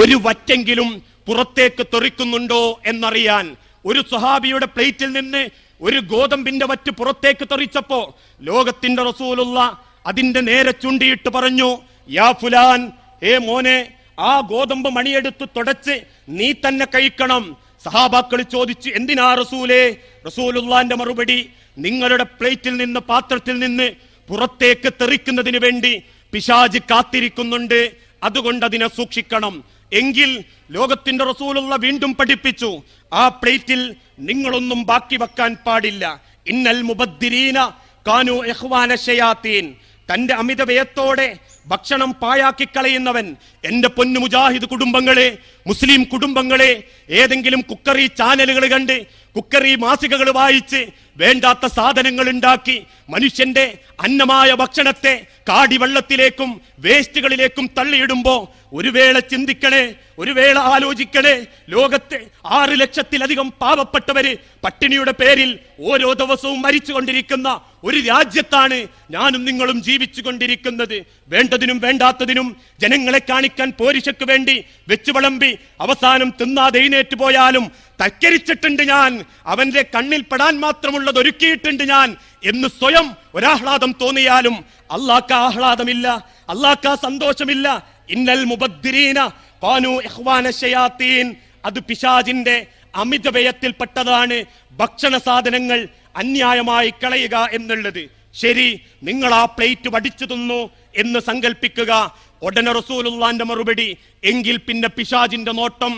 ഒരു വറ്റെങ്കിലും പുറത്തേക്ക് തെറിക്കുന്നുണ്ടോ എന്നറിയാൻ ഒരു സുഹാബിയുടെ പ്ലേറ്റിൽ നിന്ന് ഒരു ഗോതമ്പിന്റെ വറ്റ് പുറത്തേക്ക് തെറിച്ചപ്പോ ലോകത്തിന്റെ റസൂലുള്ള അതിന്റെ നേരെ ചൂണ്ടിയിട്ട് പറഞ്ഞു യാ ഫുലാൻ ഏ മോനെ ആ ഗോതമ്പ് മണിയെടുത്ത് തുടച്ച് നീ തന്നെ കഴിക്കണം സഹാബാക്കൾ ചോദിച്ചു എന്തിനാ റസൂലേ റസൂലുള്ളാന്റെ മറുപടി നിങ്ങളുടെ പ്ലേറ്റിൽ നിന്ന് പാത്രത്തിൽ നിന്ന് പുറത്തേക്ക് തെറിക്കുന്നതിന് വേണ്ടി പിശാജ് കാത്തിരിക്കുന്നുണ്ട് അതുകൊണ്ട് അതിനെ സൂക്ഷിക്കണം എങ്കിൽ ലോകത്തിന്റെ റസൂലുള്ള വീണ്ടും പഠിപ്പിച്ചു ആ പ്ലേറ്റിൽ നിങ്ങളൊന്നും ബാക്കി വെക്കാൻ പാടില്ല ഇന്നൽ മുബദ്ദിരീന കാനു ഷയാത്തീൻ തന്റെ അമിത വ്യയത്തോടെ ഭക്ഷണം പാഴാക്കി കളയുന്നവൻ എന്റെ പൊന്നു മുജാഹിദ് കുടുംബങ്ങളെ മുസ്ലിം കുടുംബങ്ങളെ ഏതെങ്കിലും കുക്കറി ചാനലുകൾ കണ്ട് കുക്കറി മാസികകൾ വായിച്ച് വേണ്ടാത്ത സാധനങ്ങൾ ഉണ്ടാക്കി മനുഷ്യന്റെ അന്നമായ ഭക്ഷണത്തെ കാടിവെള്ളത്തിലേക്കും വേസ്റ്റുകളിലേക്കും തള്ളിയിടുമ്പോ ഒരു വേള ചിന്തിക്കണേ ഒരു വേള ആലോചിക്കണേ ലോകത്തെ ആറ് ലക്ഷത്തിലധികം പാവപ്പെട്ടവര് പട്ടിണിയുടെ പേരിൽ ഓരോ ദിവസവും മരിച്ചുകൊണ്ടിരിക്കുന്ന ഒരു രാജ്യത്താണ് ഞാനും നിങ്ങളും ജീവിച്ചു കൊണ്ടിരിക്കുന്നത് വേണ്ടതിനും വേണ്ടാത്തതിനും ജനങ്ങളെ കാണിക്കാൻ പോരിശക്ക് വേണ്ടി വെച്ചു വിളമ്പി അവസാനം തിന്നാതെ എഴുന്നേറ്റ് പോയാലും തക്കരിച്ചിട്ടുണ്ട് ഞാൻ അവന്റെ കണ്ണിൽ പെടാൻ മാത്രമുള്ളത് ഒരുക്കിയിട്ടുണ്ട് ഞാൻ എന്ന് സ്വയം ഒരാഹ്ലാദം തോന്നിയാലും അള്ളാക്ക ആഹ്ലാദമില്ല അള്ളാക്ക സന്തോഷമില്ല ഇന്നൽ മുബദ്രീന കാനു അത് പിശാജിന്റെ അമിതവ്യയത്തിൽപ്പെട്ടതാണ് ഭക്ഷണ സാധനങ്ങൾ അന്യായമായി കളയുക എന്നുള്ളത് ശരി നിങ്ങൾ ആ പ്ലേറ്റ് വടിച്ചു തിന്നു എന്ന് സങ്കല്പിക്കുക ഉടനെ റസൂലുള്ളാന്റെ മറുപടി എങ്കിൽ പിന്നെ പിശാജിന്റെ നോട്ടം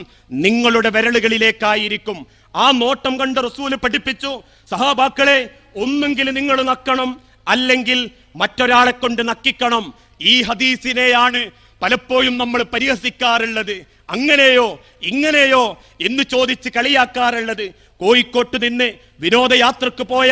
നിങ്ങളുടെ വിരലുകളിലേക്കായിരിക്കും ആ നോട്ടം കണ്ട് റസൂല് പഠിപ്പിച്ചു സഹാബാക്കളെ ഒന്നെങ്കിലും നിങ്ങൾ നക്കണം അല്ലെങ്കിൽ മറ്റൊരാളെ കൊണ്ട് നക്കിക്കണം ഈ ഹദീസിനെയാണ് പലപ്പോഴും നമ്മൾ പരിഹസിക്കാറുള്ളത് അങ്ങനെയോ ഇങ്ങനെയോ എന്ന് ചോദിച്ച് കളിയാക്കാറുള്ളത് കോഴിക്കോട്ട് നിന്ന് വിനോദയാത്രക്ക് പോയ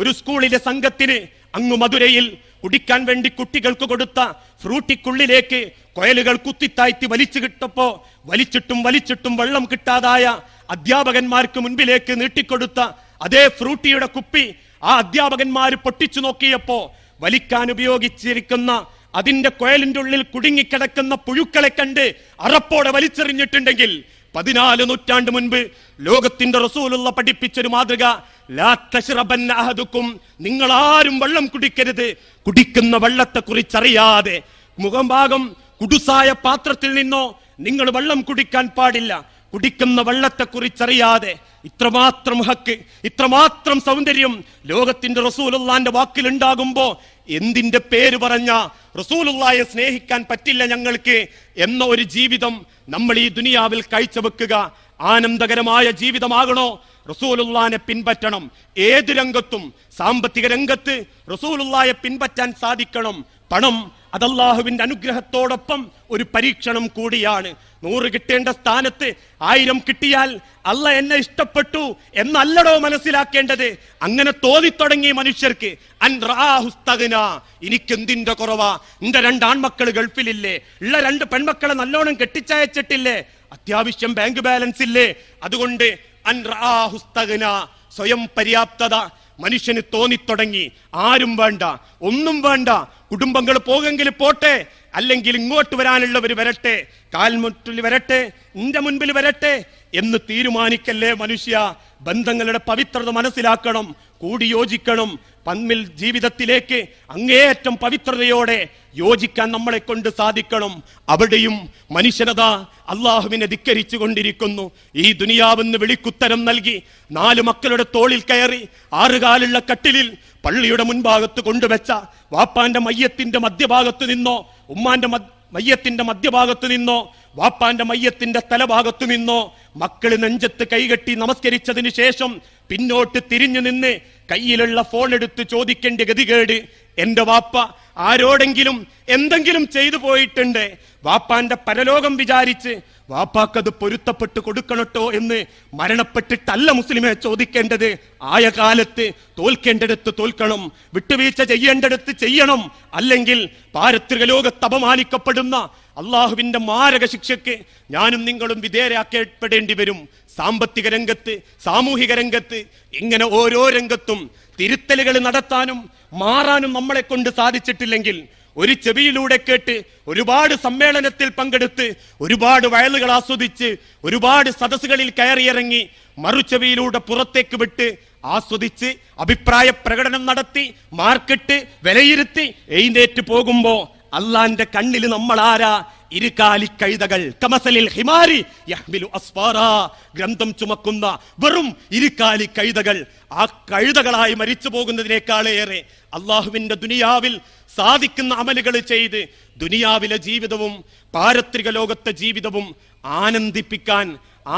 ഒരു സ്കൂളിലെ സംഘത്തിന് അങ്ങ് മധുരയിൽ കുടിക്കാൻ വേണ്ടി കുട്ടികൾക്ക് കൊടുത്ത ഫ്രൂട്ടിക്കുള്ളിലേക്ക് കൊയലുകൾ കുത്തിത്താഴ്ത്തി വലിച്ചു കിട്ടപ്പോ വലിച്ചിട്ടും വലിച്ചിട്ടും വെള്ളം കിട്ടാതായ അധ്യാപകന്മാർക്ക് മുൻപിലേക്ക് നീട്ടിക്കൊടുത്ത അതേ ഫ്രൂട്ടിയുടെ കുപ്പി ആ അധ്യാപകന്മാർ പൊട്ടിച്ചു നോക്കിയപ്പോ വലിക്കാൻ ഉപയോഗിച്ചിരിക്കുന്ന അതിന്റെ കൊയലിന്റെ ഉള്ളിൽ കുടുങ്ങിക്കിടക്കുന്ന പുഴുക്കളെ കണ്ട് അറപ്പോടെ വലിച്ചെറിഞ്ഞിട്ടുണ്ടെങ്കിൽ പതിനാല് നൂറ്റാണ്ട് മുൻപ് ലോകത്തിന്റെ റസൂലുള്ള പഠിപ്പിച്ചൊരു മാതൃക അഹദുക്കും നിങ്ങൾ ആരും വെള്ളം കുടിക്കരുത് കുടിക്കുന്ന വെള്ളത്തെ കുറിച്ചറിയാതെ മുഖംഭാഗം കുടുസായ പാത്രത്തിൽ നിന്നോ നിങ്ങൾ വെള്ളം കുടിക്കാൻ പാടില്ല കുടിക്കുന്ന വെള്ളത്തെ കുറിച്ചറിയാതെ ഇത്രമാത്രം ഹക്ക് ഇത്രമാത്രം സൗന്ദര്യം ലോകത്തിന്റെ റസൂലുള്ളാന്റെ വാക്കിലുണ്ടാകുമ്പോ എന്തിന്റെ പേര് പറഞ്ഞ റസൂലുള്ളായെ സ്നേഹിക്കാൻ പറ്റില്ല ഞങ്ങൾക്ക് എന്ന ഒരു ജീവിതം നമ്മൾ ഈ ദുനിയാവിൽ കാഴ്ചവെക്കുക ആനന്ദകരമായ ജീവിതമാകണോ റസൂലുള്ളാനെ പിൻപറ്റണം ഏത് രംഗത്തും സാമ്പത്തിക രംഗത്ത് റസൂലുള്ളായെ പിൻപറ്റാൻ സാധിക്കണം പണം അതല്ലാഹുവിന്റെ അനുഗ്രഹത്തോടൊപ്പം ഒരു പരീക്ഷണം കൂടിയാണ് നൂറ് കിട്ടേണ്ട സ്ഥാനത്ത് ആയിരം കിട്ടിയാൽ അല്ല എന്നെ ഇഷ്ടപ്പെട്ടു എന്നല്ലടോ മനസ്സിലാക്കേണ്ടത് അങ്ങനെ തോന്നിത്തുടങ്ങി മനുഷ്യർക്ക് അൻറാഹുസ്തകന എനിക്കെന്തിന്റെ കുറവാ എന്റെ രണ്ടാൺമക്കൾ ഗൾഫിലില്ലേ ഉള്ള രണ്ട് പെൺമക്കളെ നല്ലോണം കെട്ടിച്ചയച്ചിട്ടില്ലേ അത്യാവശ്യം ബാങ്ക് ബാലൻസ് ഇല്ലേ അതുകൊണ്ട് അൻറാഹുസ്തകന സ്വയം പര്യാപ്തത മനുഷ്യന് തോന്നിത്തുടങ്ങി ആരും വേണ്ട ഒന്നും വേണ്ട കുടുംബങ്ങൾ പോകെങ്കിൽ പോട്ടെ അല്ലെങ്കിൽ ഇങ്ങോട്ട് വരാനുള്ളവർ വരട്ടെ കാൽമുട്ടിൽ വരട്ടെ നിന്റെ മുൻപിൽ വരട്ടെ എന്ന് തീരുമാനിക്കല്ലേ മനുഷ്യ ബന്ധങ്ങളുടെ പവിത്രത മനസ്സിലാക്കണം കൂടി യോജിക്കണം പന്മിൽ ജീവിതത്തിലേക്ക് അങ്ങേയറ്റം പവിത്രതയോടെ യോജിക്കാൻ നമ്മളെ കൊണ്ട് സാധിക്കണം അവിടെയും മനുഷ്യനത അള്ളാഹുവിനെ ധിക്കരിച്ചു കൊണ്ടിരിക്കുന്നു ഈ ദുനിയാവെന്ന് വിളിക്കുത്തരം നൽകി നാല് മക്കളുടെ തോളിൽ കയറി ആറുകാലുള്ള കട്ടിലിൽ പള്ളിയുടെ മുൻഭാഗത്ത് കൊണ്ടുവച്ച വാപ്പാന്റെ മയ്യത്തിന്റെ മധ്യഭാഗത്ത് നിന്നോ ഉമ്മാന്റെ മയ്യത്തിന്റെ മധ്യഭാഗത്തു നിന്നോ വാപ്പാന്റെ മയ്യത്തിന്റെ തലഭാഗത്തു നിന്നോ മക്കൾ നെഞ്ചത്ത് കൈകെട്ടി നമസ്കരിച്ചതിന് ശേഷം പിന്നോട്ട് തിരിഞ്ഞു നിന്ന് കയ്യിലുള്ള ഫോൺ എടുത്ത് ചോദിക്കേണ്ട ഗതികേട് എന്റെ വാപ്പ ആരോടെങ്കിലും എന്തെങ്കിലും ചെയ്തു പോയിട്ടുണ്ട് വാപ്പാന്റെ പരലോകം വിചാരിച്ച് വാപ്പാക്കത് പൊരുത്തപ്പെട്ട് കൊടുക്കണട്ടോ എന്ന് മരണപ്പെട്ടിട്ടല്ല മുസ്ലിമെ ചോദിക്കേണ്ടത് ആയ കാലത്ത് തോൽക്കേണ്ടടുത്ത് തോൽക്കണം വിട്ടുവീഴ്ച ചെയ്യേണ്ടടുത്ത് ചെയ്യണം അല്ലെങ്കിൽ പാരത്രിക ലോകത്ത് അപമാനിക്കപ്പെടുന്ന അള്ളാഹുവിന്റെ മാരക ശിക്ഷയ്ക്ക് ഞാനും നിങ്ങളും വിധേയരാക്കപ്പെടേണ്ടി വരും സാമ്പത്തിക രംഗത്ത് സാമൂഹിക രംഗത്ത് ഇങ്ങനെ ഓരോ രംഗത്തും തിരുത്തലുകൾ നടത്താനും മാറാനും നമ്മളെ കൊണ്ട് സാധിച്ചിട്ടില്ലെങ്കിൽ ഒരു ചെവിയിലൂടെ കേട്ട് ഒരുപാട് സമ്മേളനത്തിൽ പങ്കെടുത്ത് ഒരുപാട് വയലുകൾ ആസ്വദിച്ച് ഒരുപാട് സദസ്സുകളിൽ കയറിയിറങ്ങി മറുചെവിയിലൂടെ പുറത്തേക്ക് വിട്ട് ആസ്വദിച്ച് അഭിപ്രായ പ്രകടനം നടത്തി മാർക്കിട്ട് വിലയിരുത്തി എഴുന്നേറ്റ് പോകുമ്പോൾ അല്ലാന്റെ കണ്ണിൽ നമ്മൾ ആരാ കഴുതകൾ കമസലിൽ ഹിമാരി യഹ്മിലു അസ്ഫാറ ഗ്രന്ഥം ചുമക്കുന്ന വെറും ഇരുകാലി കഴുതകൾ ആ കഴുതകളായി മരിച്ചു പോകുന്നതിനേക്കാളേറെ അള്ളാഹുവിന്റെ ദുനിയാവിൽ സാധിക്കുന്ന അമലുകൾ ചെയ്ത് ദുനിയാവിലെ ജീവിതവും പാരത്രിക ലോകത്തെ ജീവിതവും ആനന്ദിപ്പിക്കാൻ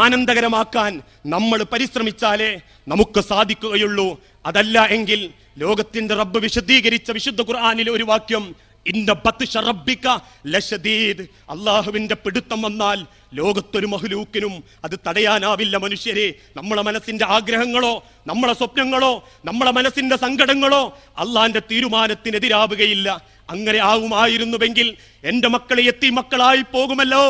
ആനന്ദകരമാക്കാൻ നമ്മൾ പരിശ്രമിച്ചാലേ നമുക്ക് സാധിക്കുകയുള്ളൂ അതല്ല എങ്കിൽ ലോകത്തിന്റെ റബ്ബ് വിശദീകരിച്ച വിശുദ്ധ ഖുർആാനിലെ ഒരു വാക്യം അള്ളാഹുവിന്റെ പിടുത്തം വന്നാൽ ലോകത്തൊരു മഹ്ലൂക്കിനും അത് തടയാനാവില്ല മനുഷ്യരെ നമ്മളെ മനസ്സിന്റെ ആഗ്രഹങ്ങളോ നമ്മളെ സ്വപ്നങ്ങളോ നമ്മളെ മനസ്സിന്റെ സങ്കടങ്ങളോ അള്ളാന്റെ തീരുമാനത്തിനെതിരാവുകയില്ല അങ്ങനെ ആവുമായിരുന്നുവെങ്കിൽ എന്റെ മക്കളെ എത്തി മക്കളായി പോകുമല്ലോ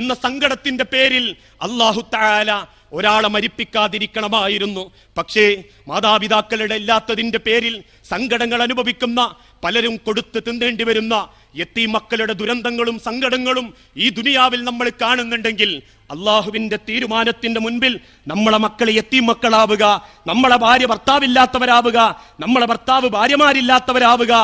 എന്ന സങ്കടത്തിന്റെ പേരിൽ അള്ളാഹു താല ഒരാളെ മരിപ്പിക്കാതിരിക്കണമായിരുന്നു പക്ഷേ മാതാപിതാക്കളുടെ ഇല്ലാത്തതിൻ്റെ പേരിൽ സങ്കടങ്ങൾ അനുഭവിക്കുന്ന പലരും കൊടുത്ത് തിന്നേണ്ടി വരുന്ന എത്തി മക്കളുടെ ദുരന്തങ്ങളും സങ്കടങ്ങളും ഈ ദുനിയാവിൽ നമ്മൾ കാണുന്നുണ്ടെങ്കിൽ അള്ളാഹുവിന്റെ തീരുമാനത്തിന്റെ മുൻപിൽ നമ്മളെ മക്കൾ എത്തി മക്കളാവുക നമ്മളെ ഭാര്യ ഭർത്താവില്ലാത്തവരാവുക നമ്മളെ ഭർത്താവ് ഭാര്യമാരില്ലാത്തവരാവുക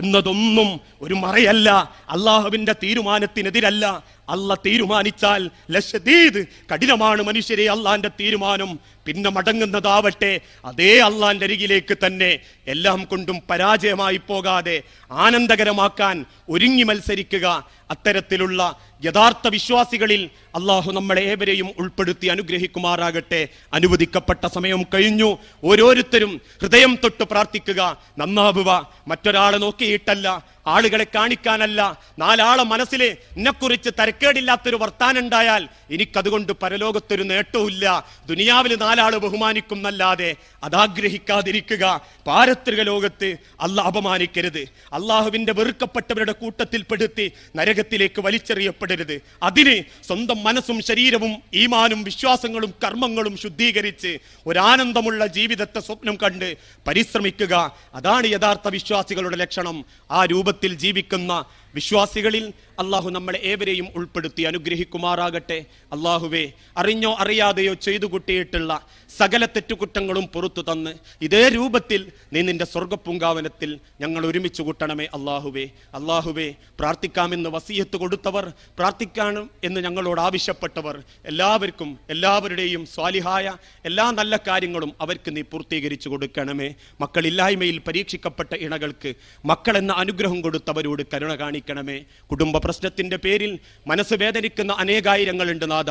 എന്നതൊന്നും ഒരു മറയല്ല അള്ളാഹുവിന്റെ തീരുമാനത്തിനെതിരല്ല അല്ല തീരുമാനിച്ചാൽ ലശദീദ് കഠിനമാണ് മനുഷ്യരെ അള്ളാന്റെ തീരുമാനം പിന്നെ മടങ്ങുന്നതാവട്ടെ അതേ അള്ളാന്റെ അരികിലേക്ക് തന്നെ എല്ലാം കൊണ്ടും പരാജയമായി പോകാതെ ആനന്ദകരമാക്കാൻ ഒരുങ്ങി മത്സരിക്കുക അത്തരത്തിലുള്ള യഥാർത്ഥ വിശ്വാസികളിൽ അള്ളാഹു നമ്മളെ ഏവരെയും ഉൾപ്പെടുത്തി അനുഗ്രഹിക്കുമാറാകട്ടെ അനുവദിക്കപ്പെട്ട സമയം കഴിഞ്ഞു ഓരോരുത്തരും ഹൃദയം തൊട്ട് പ്രാർത്ഥിക്കുക നന്നാവുക മറ്റൊരാളെ നോക്കിയിട്ടല്ല ആളുകളെ കാണിക്കാനല്ല നാലാളെ മനസ്സിൽ എന്നെക്കുറിച്ച് തരക്കേടില്ലാത്തൊരു വർത്താനുണ്ടായാൽ എനിക്കതുകൊണ്ട് പരലോകത്തൊരു നേട്ടവുമില്ല ദുനിയാവിൽ നാലാൾ ബഹുമാനിക്കുന്നല്ലാതെ അതാഗ്രഹിക്കാതിരിക്കുക പാരത്രിക ലോകത്ത് അല്ല അപമാനിക്കരുത് അള്ളാഹുവിൻ്റെ വെറുക്കപ്പെട്ടവരുടെ കൂട്ടത്തിൽപ്പെടുത്തി നരകത്തിലേക്ക് വലിച്ചെറിയപ്പെടരുത് അതിന് സ്വന്തം മനസ്സും ശരീരവും ഈമാനും വിശ്വാസങ്ങളും കർമ്മങ്ങളും ശുദ്ധീകരിച്ച് ഒരാനന്ദമുള്ള ജീവിതത്തെ സ്വപ്നം കണ്ട് പരിശ്രമിക്കുക അതാണ് യഥാർത്ഥ വിശ്വാസികളുടെ ലക്ഷണം ആ രൂപത്തിൽ ജീവിക്കുന്ന വിശ്വാസികളിൽ അള്ളാഹു നമ്മളെ ഏവരെയും ഉൾപ്പെടുത്തി അനുഗ്രഹിക്കുമാറാകട്ടെ അള്ളാഹുവേ അറിഞ്ഞോ അറിയാതെയോ ചെയ്തു കൂട്ടിയിട്ടുള്ള സകല തെറ്റുകുറ്റങ്ങളും പുറത്തു തന്ന് ഇതേ രൂപത്തിൽ നീ നിന്റെ സ്വർഗപ്പുങ്കാവനത്തിൽ ഞങ്ങൾ ഒരുമിച്ച് കൂട്ടണമേ അള്ളാഹുവേ അള്ളാഹുവേ പ്രാർത്ഥിക്കാമെന്ന് വസീയത്ത് കൊടുത്തവർ പ്രാർത്ഥിക്കണം എന്ന് ഞങ്ങളോട് ആവശ്യപ്പെട്ടവർ എല്ലാവർക്കും എല്ലാവരുടെയും സ്വാലിഹായ എല്ലാ നല്ല കാര്യങ്ങളും അവർക്ക് നീ പൂർത്തീകരിച്ചു കൊടുക്കണമേ മക്കളില്ലായ്മയിൽ പരീക്ഷിക്കപ്പെട്ട ഇണകൾക്ക് മക്കളെന്ന അനുഗ്രഹം കൊടുത്തവരോട് കരുണ കാണിക്കും അനുഗ്രഹിക്കണമേ കുടുംബ പ്രശ്നത്തിൻ്റെ പേരിൽ മനസ്സ് വേദനിക്കുന്ന അനേകായിരങ്ങളുണ്ട് നാഥ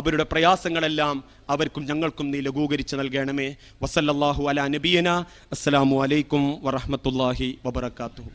അവരുടെ പ്രയാസങ്ങളെല്ലാം അവർക്കും ഞങ്ങൾക്കും നീ ലഘൂകരിച്ച് നൽകണമേ വസല്ലല്ലാഹു അല നബീന അസ്സലാമു അലൈക്കും വറഹമത്തല്ലാഹി വബർക്കാത്തു